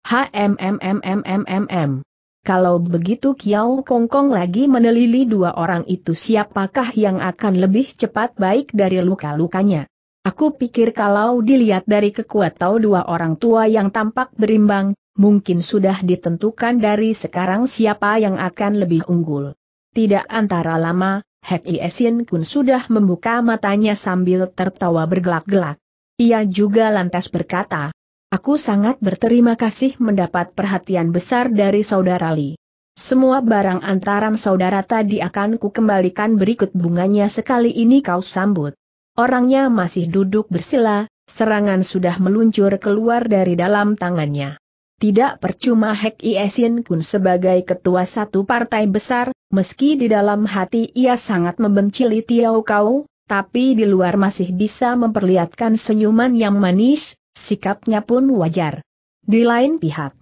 HMMMMMMM. Kalau begitu Kiao Kongkong lagi menelili dua orang itu siapakah yang akan lebih cepat baik dari luka-lukanya. Aku pikir kalau dilihat dari kekuatan dua orang tua yang tampak berimbang, mungkin sudah ditentukan dari sekarang siapa yang akan lebih unggul. Tidak antara lama, Hek Iesin Kun sudah membuka matanya sambil tertawa bergelak-gelak. Ia juga lantas berkata, Aku sangat berterima kasih mendapat perhatian besar dari saudara Li. Semua barang antaran saudara tadi akan ku kembalikan berikut bunganya sekali ini kau sambut. Orangnya masih duduk bersila, serangan sudah meluncur keluar dari dalam tangannya. Tidak percuma Hek Iesin Kun sebagai ketua satu partai besar, meski di dalam hati ia sangat membenci Li Tiao Kau, tapi di luar masih bisa memperlihatkan senyuman yang manis, sikapnya pun wajar. Di lain pihak,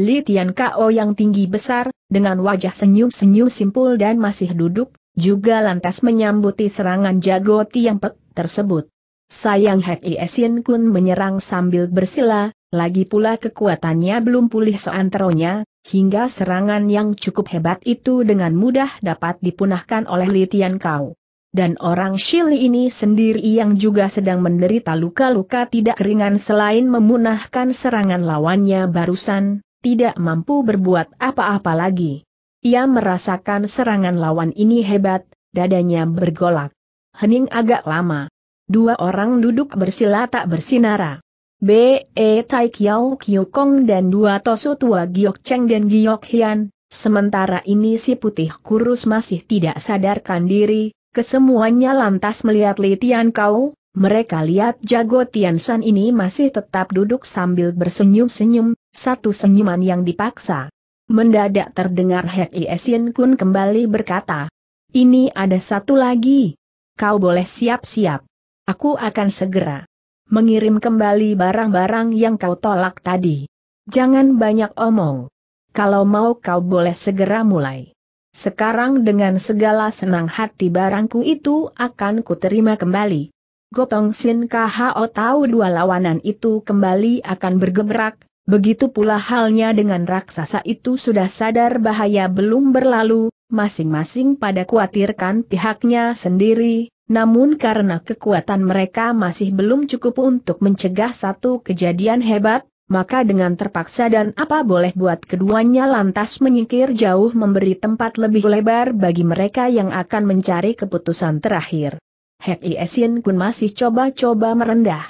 Li Tian Kao yang tinggi besar, dengan wajah senyum-senyum simpul dan masih duduk, juga lantas menyambuti serangan jago Tiang Pek tersebut. Sayang Hek Iesin Kun menyerang sambil bersila, lagi pula kekuatannya belum pulih seanteronya, hingga serangan yang cukup hebat itu dengan mudah dapat dipunahkan oleh Li Kau. Dan orang Shili ini sendiri yang juga sedang menderita luka-luka tidak ringan selain memunahkan serangan lawannya barusan, tidak mampu berbuat apa-apa lagi. Ia merasakan serangan lawan ini hebat, dadanya bergolak hening agak lama. Dua orang duduk bersila tak bersinara. B.E. Tai Kiao Kiu Kong dan dua tosu tua Giok Cheng dan Giok Hian, sementara ini si putih kurus masih tidak sadarkan diri, kesemuanya lantas melihat Li Tian Kau, mereka lihat jago Tian San ini masih tetap duduk sambil bersenyum-senyum, satu senyuman yang dipaksa. Mendadak terdengar Hei Iesin Kun kembali berkata, ini ada satu lagi, kau boleh siap-siap. Aku akan segera mengirim kembali barang-barang yang kau tolak tadi. Jangan banyak omong. Kalau mau kau boleh segera mulai. Sekarang dengan segala senang hati barangku itu akan kuterima kembali. Gotong Sin KHO tahu dua lawanan itu kembali akan bergebrak, Begitu pula halnya dengan raksasa itu sudah sadar bahaya belum berlalu, masing-masing pada khawatirkan pihaknya sendiri, namun karena kekuatan mereka masih belum cukup untuk mencegah satu kejadian hebat, maka dengan terpaksa dan apa boleh buat keduanya lantas menyingkir jauh memberi tempat lebih lebar bagi mereka yang akan mencari keputusan terakhir. Hek Iesin Kun masih coba-coba merendah.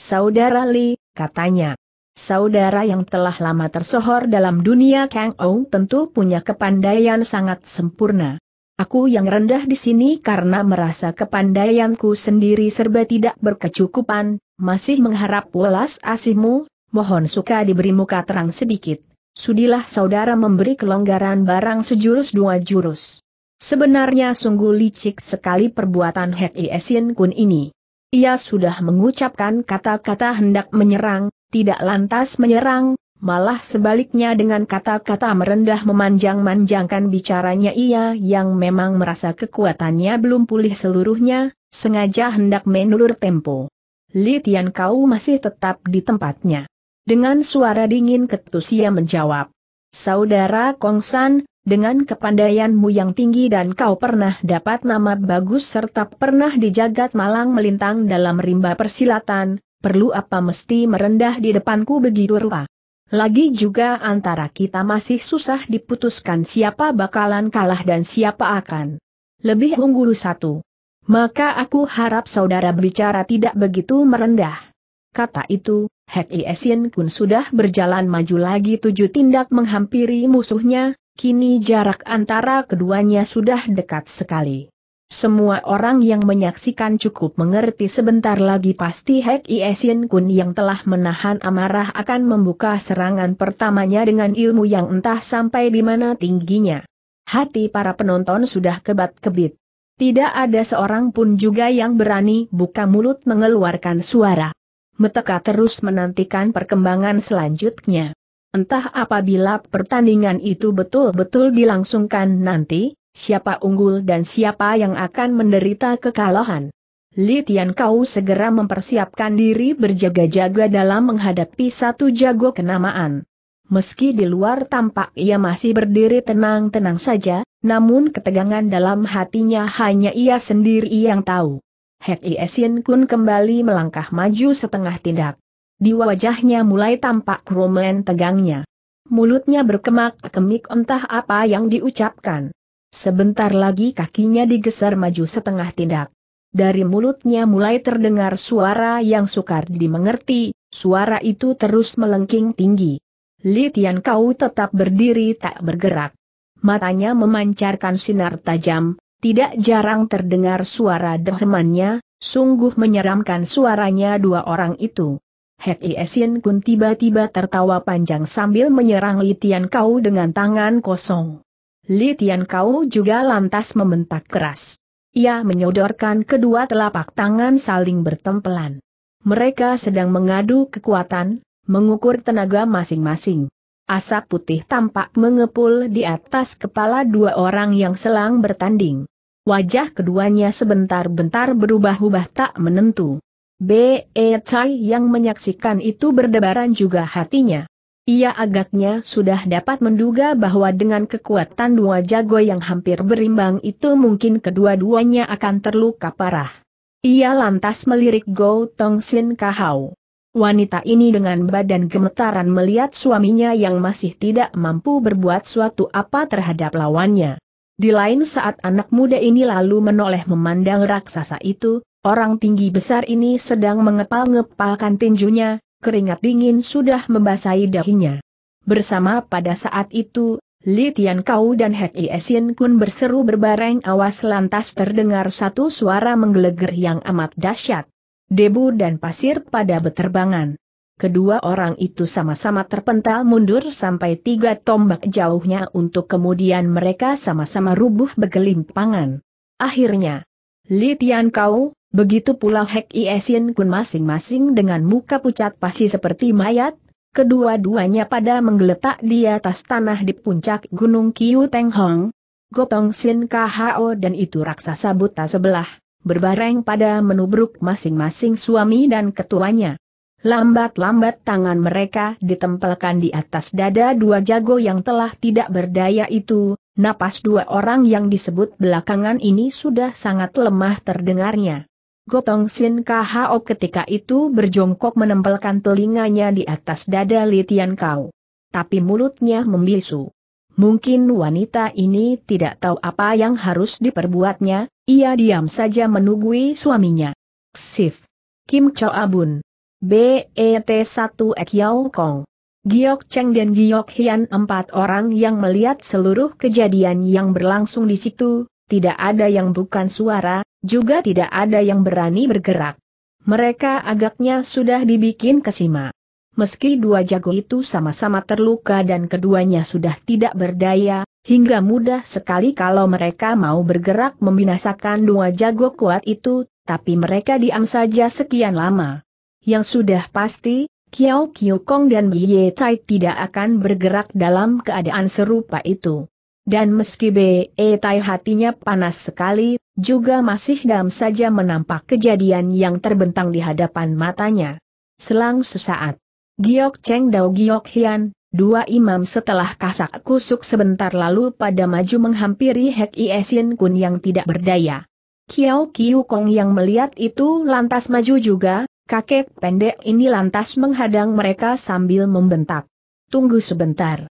Saudara Li, katanya. Saudara yang telah lama tersohor dalam dunia Kang Ou tentu punya kepandaian sangat sempurna. Aku yang rendah di sini karena merasa kepandaianku sendiri serba tidak berkecukupan, masih mengharap welas asihmu, mohon suka diberi muka terang sedikit. Sudilah saudara memberi kelonggaran barang sejurus dua jurus. Sebenarnya sungguh licik sekali perbuatan Hek Iesin Kun ini. Ia sudah mengucapkan kata-kata hendak menyerang, tidak lantas menyerang, malah sebaliknya dengan kata-kata merendah memanjang-manjangkan bicaranya ia yang memang merasa kekuatannya belum pulih seluruhnya, sengaja hendak menulur tempo. Li Tian Kau masih tetap di tempatnya. Dengan suara dingin ketus ia menjawab. Saudara Kong San, dengan kepandaianmu yang tinggi dan kau pernah dapat nama bagus serta pernah di jagat malang melintang dalam rimba persilatan, perlu apa mesti merendah di depanku begitu rupa. Lagi juga antara kita masih susah diputuskan siapa bakalan kalah dan siapa akan lebih unggul satu. Maka aku harap saudara bicara tidak begitu merendah. Kata itu, Hek Iesin Kun sudah berjalan maju lagi tujuh tindak menghampiri musuhnya, kini jarak antara keduanya sudah dekat sekali. Semua orang yang menyaksikan cukup mengerti sebentar lagi pasti Hek Iesin Kun yang telah menahan amarah akan membuka serangan pertamanya dengan ilmu yang entah sampai di mana tingginya. Hati para penonton sudah kebat-kebit. Tidak ada seorang pun juga yang berani buka mulut mengeluarkan suara. Meteka terus menantikan perkembangan selanjutnya. Entah apabila pertandingan itu betul-betul dilangsungkan nanti, Siapa unggul dan siapa yang akan menderita kekalahan? Li Tian Kau segera mempersiapkan diri berjaga-jaga dalam menghadapi satu jago kenamaan. Meski di luar tampak ia masih berdiri tenang-tenang saja, namun ketegangan dalam hatinya hanya ia sendiri yang tahu. Hek Iesin Kun kembali melangkah maju setengah tindak. Di wajahnya mulai tampak romen tegangnya. Mulutnya berkemak-kemik entah apa yang diucapkan. Sebentar lagi kakinya digeser maju setengah tindak. Dari mulutnya mulai terdengar suara yang sukar dimengerti, suara itu terus melengking tinggi. Li Tian Kau tetap berdiri tak bergerak. Matanya memancarkan sinar tajam, tidak jarang terdengar suara dehermannya, sungguh menyeramkan suaranya dua orang itu. Hek Iesin Kun tiba-tiba tertawa panjang sambil menyerang Li Tian Kau dengan tangan kosong. Li Tian Kau juga lantas membentak keras. Ia menyodorkan kedua telapak tangan saling bertempelan. Mereka sedang mengadu kekuatan, mengukur tenaga masing-masing. Asap putih tampak mengepul di atas kepala dua orang yang selang bertanding. Wajah keduanya sebentar-bentar berubah-ubah tak menentu. B.E. E Chai yang menyaksikan itu berdebaran juga hatinya. Ia agaknya sudah dapat menduga bahwa dengan kekuatan dua jago yang hampir berimbang itu mungkin kedua-duanya akan terluka parah. Ia lantas melirik Go Tong Sin Kahau. Wanita ini dengan badan gemetaran melihat suaminya yang masih tidak mampu berbuat suatu apa terhadap lawannya. Di lain saat anak muda ini lalu menoleh memandang raksasa itu, Orang tinggi besar ini sedang mengepal-ngepalkan tinjunya, keringat dingin sudah membasahi dahinya. Bersama pada saat itu, Li Tian Kau dan Hek Iesin Kun berseru berbareng awas lantas terdengar satu suara menggelegar yang amat dahsyat. Debu dan pasir pada beterbangan. Kedua orang itu sama-sama terpental mundur sampai tiga tombak jauhnya untuk kemudian mereka sama-sama rubuh bergelimpangan. Akhirnya, Li Tian Kau, Begitu pula Hek Iesin Kun masing-masing dengan muka pucat pasti seperti mayat, kedua-duanya pada menggeletak di atas tanah di puncak Gunung Kiu Teng Hong. Gotong Sin KHO dan itu raksasa buta sebelah, berbareng pada menubruk masing-masing suami dan ketuanya. Lambat-lambat tangan mereka ditempelkan di atas dada dua jago yang telah tidak berdaya itu, napas dua orang yang disebut belakangan ini sudah sangat lemah terdengarnya. Gotong Sin Khaok ketika itu berjongkok menempelkan telinganya di atas dada Litian Kau. Tapi mulutnya membisu. Mungkin wanita ini tidak tahu apa yang harus diperbuatnya, ia diam saja menunggui suaminya. Sif. Kim Chow Abun. BET 1 Ek Yau Kong. Giok Cheng dan Giok Hian empat orang yang melihat seluruh kejadian yang berlangsung di situ, tidak ada yang bukan suara, juga tidak ada yang berani bergerak. Mereka agaknya sudah dibikin kesima. Meski dua jago itu sama-sama terluka dan keduanya sudah tidak berdaya, hingga mudah sekali kalau mereka mau bergerak membinasakan dua jago kuat itu, tapi mereka diam saja sekian lama. Yang sudah pasti, Kiao Kong dan Biye Tai tidak akan bergerak dalam keadaan serupa itu. Dan meski B.E. Tai hatinya panas sekali, juga masih dam saja menampak kejadian yang terbentang di hadapan matanya. Selang sesaat, Giok Cheng Dao Giok Hian, dua imam setelah kasak kusuk sebentar lalu pada maju menghampiri Hek Iesin Kun yang tidak berdaya. Kiao Kiu Kong yang melihat itu lantas maju juga, kakek pendek ini lantas menghadang mereka sambil membentak. Tunggu sebentar.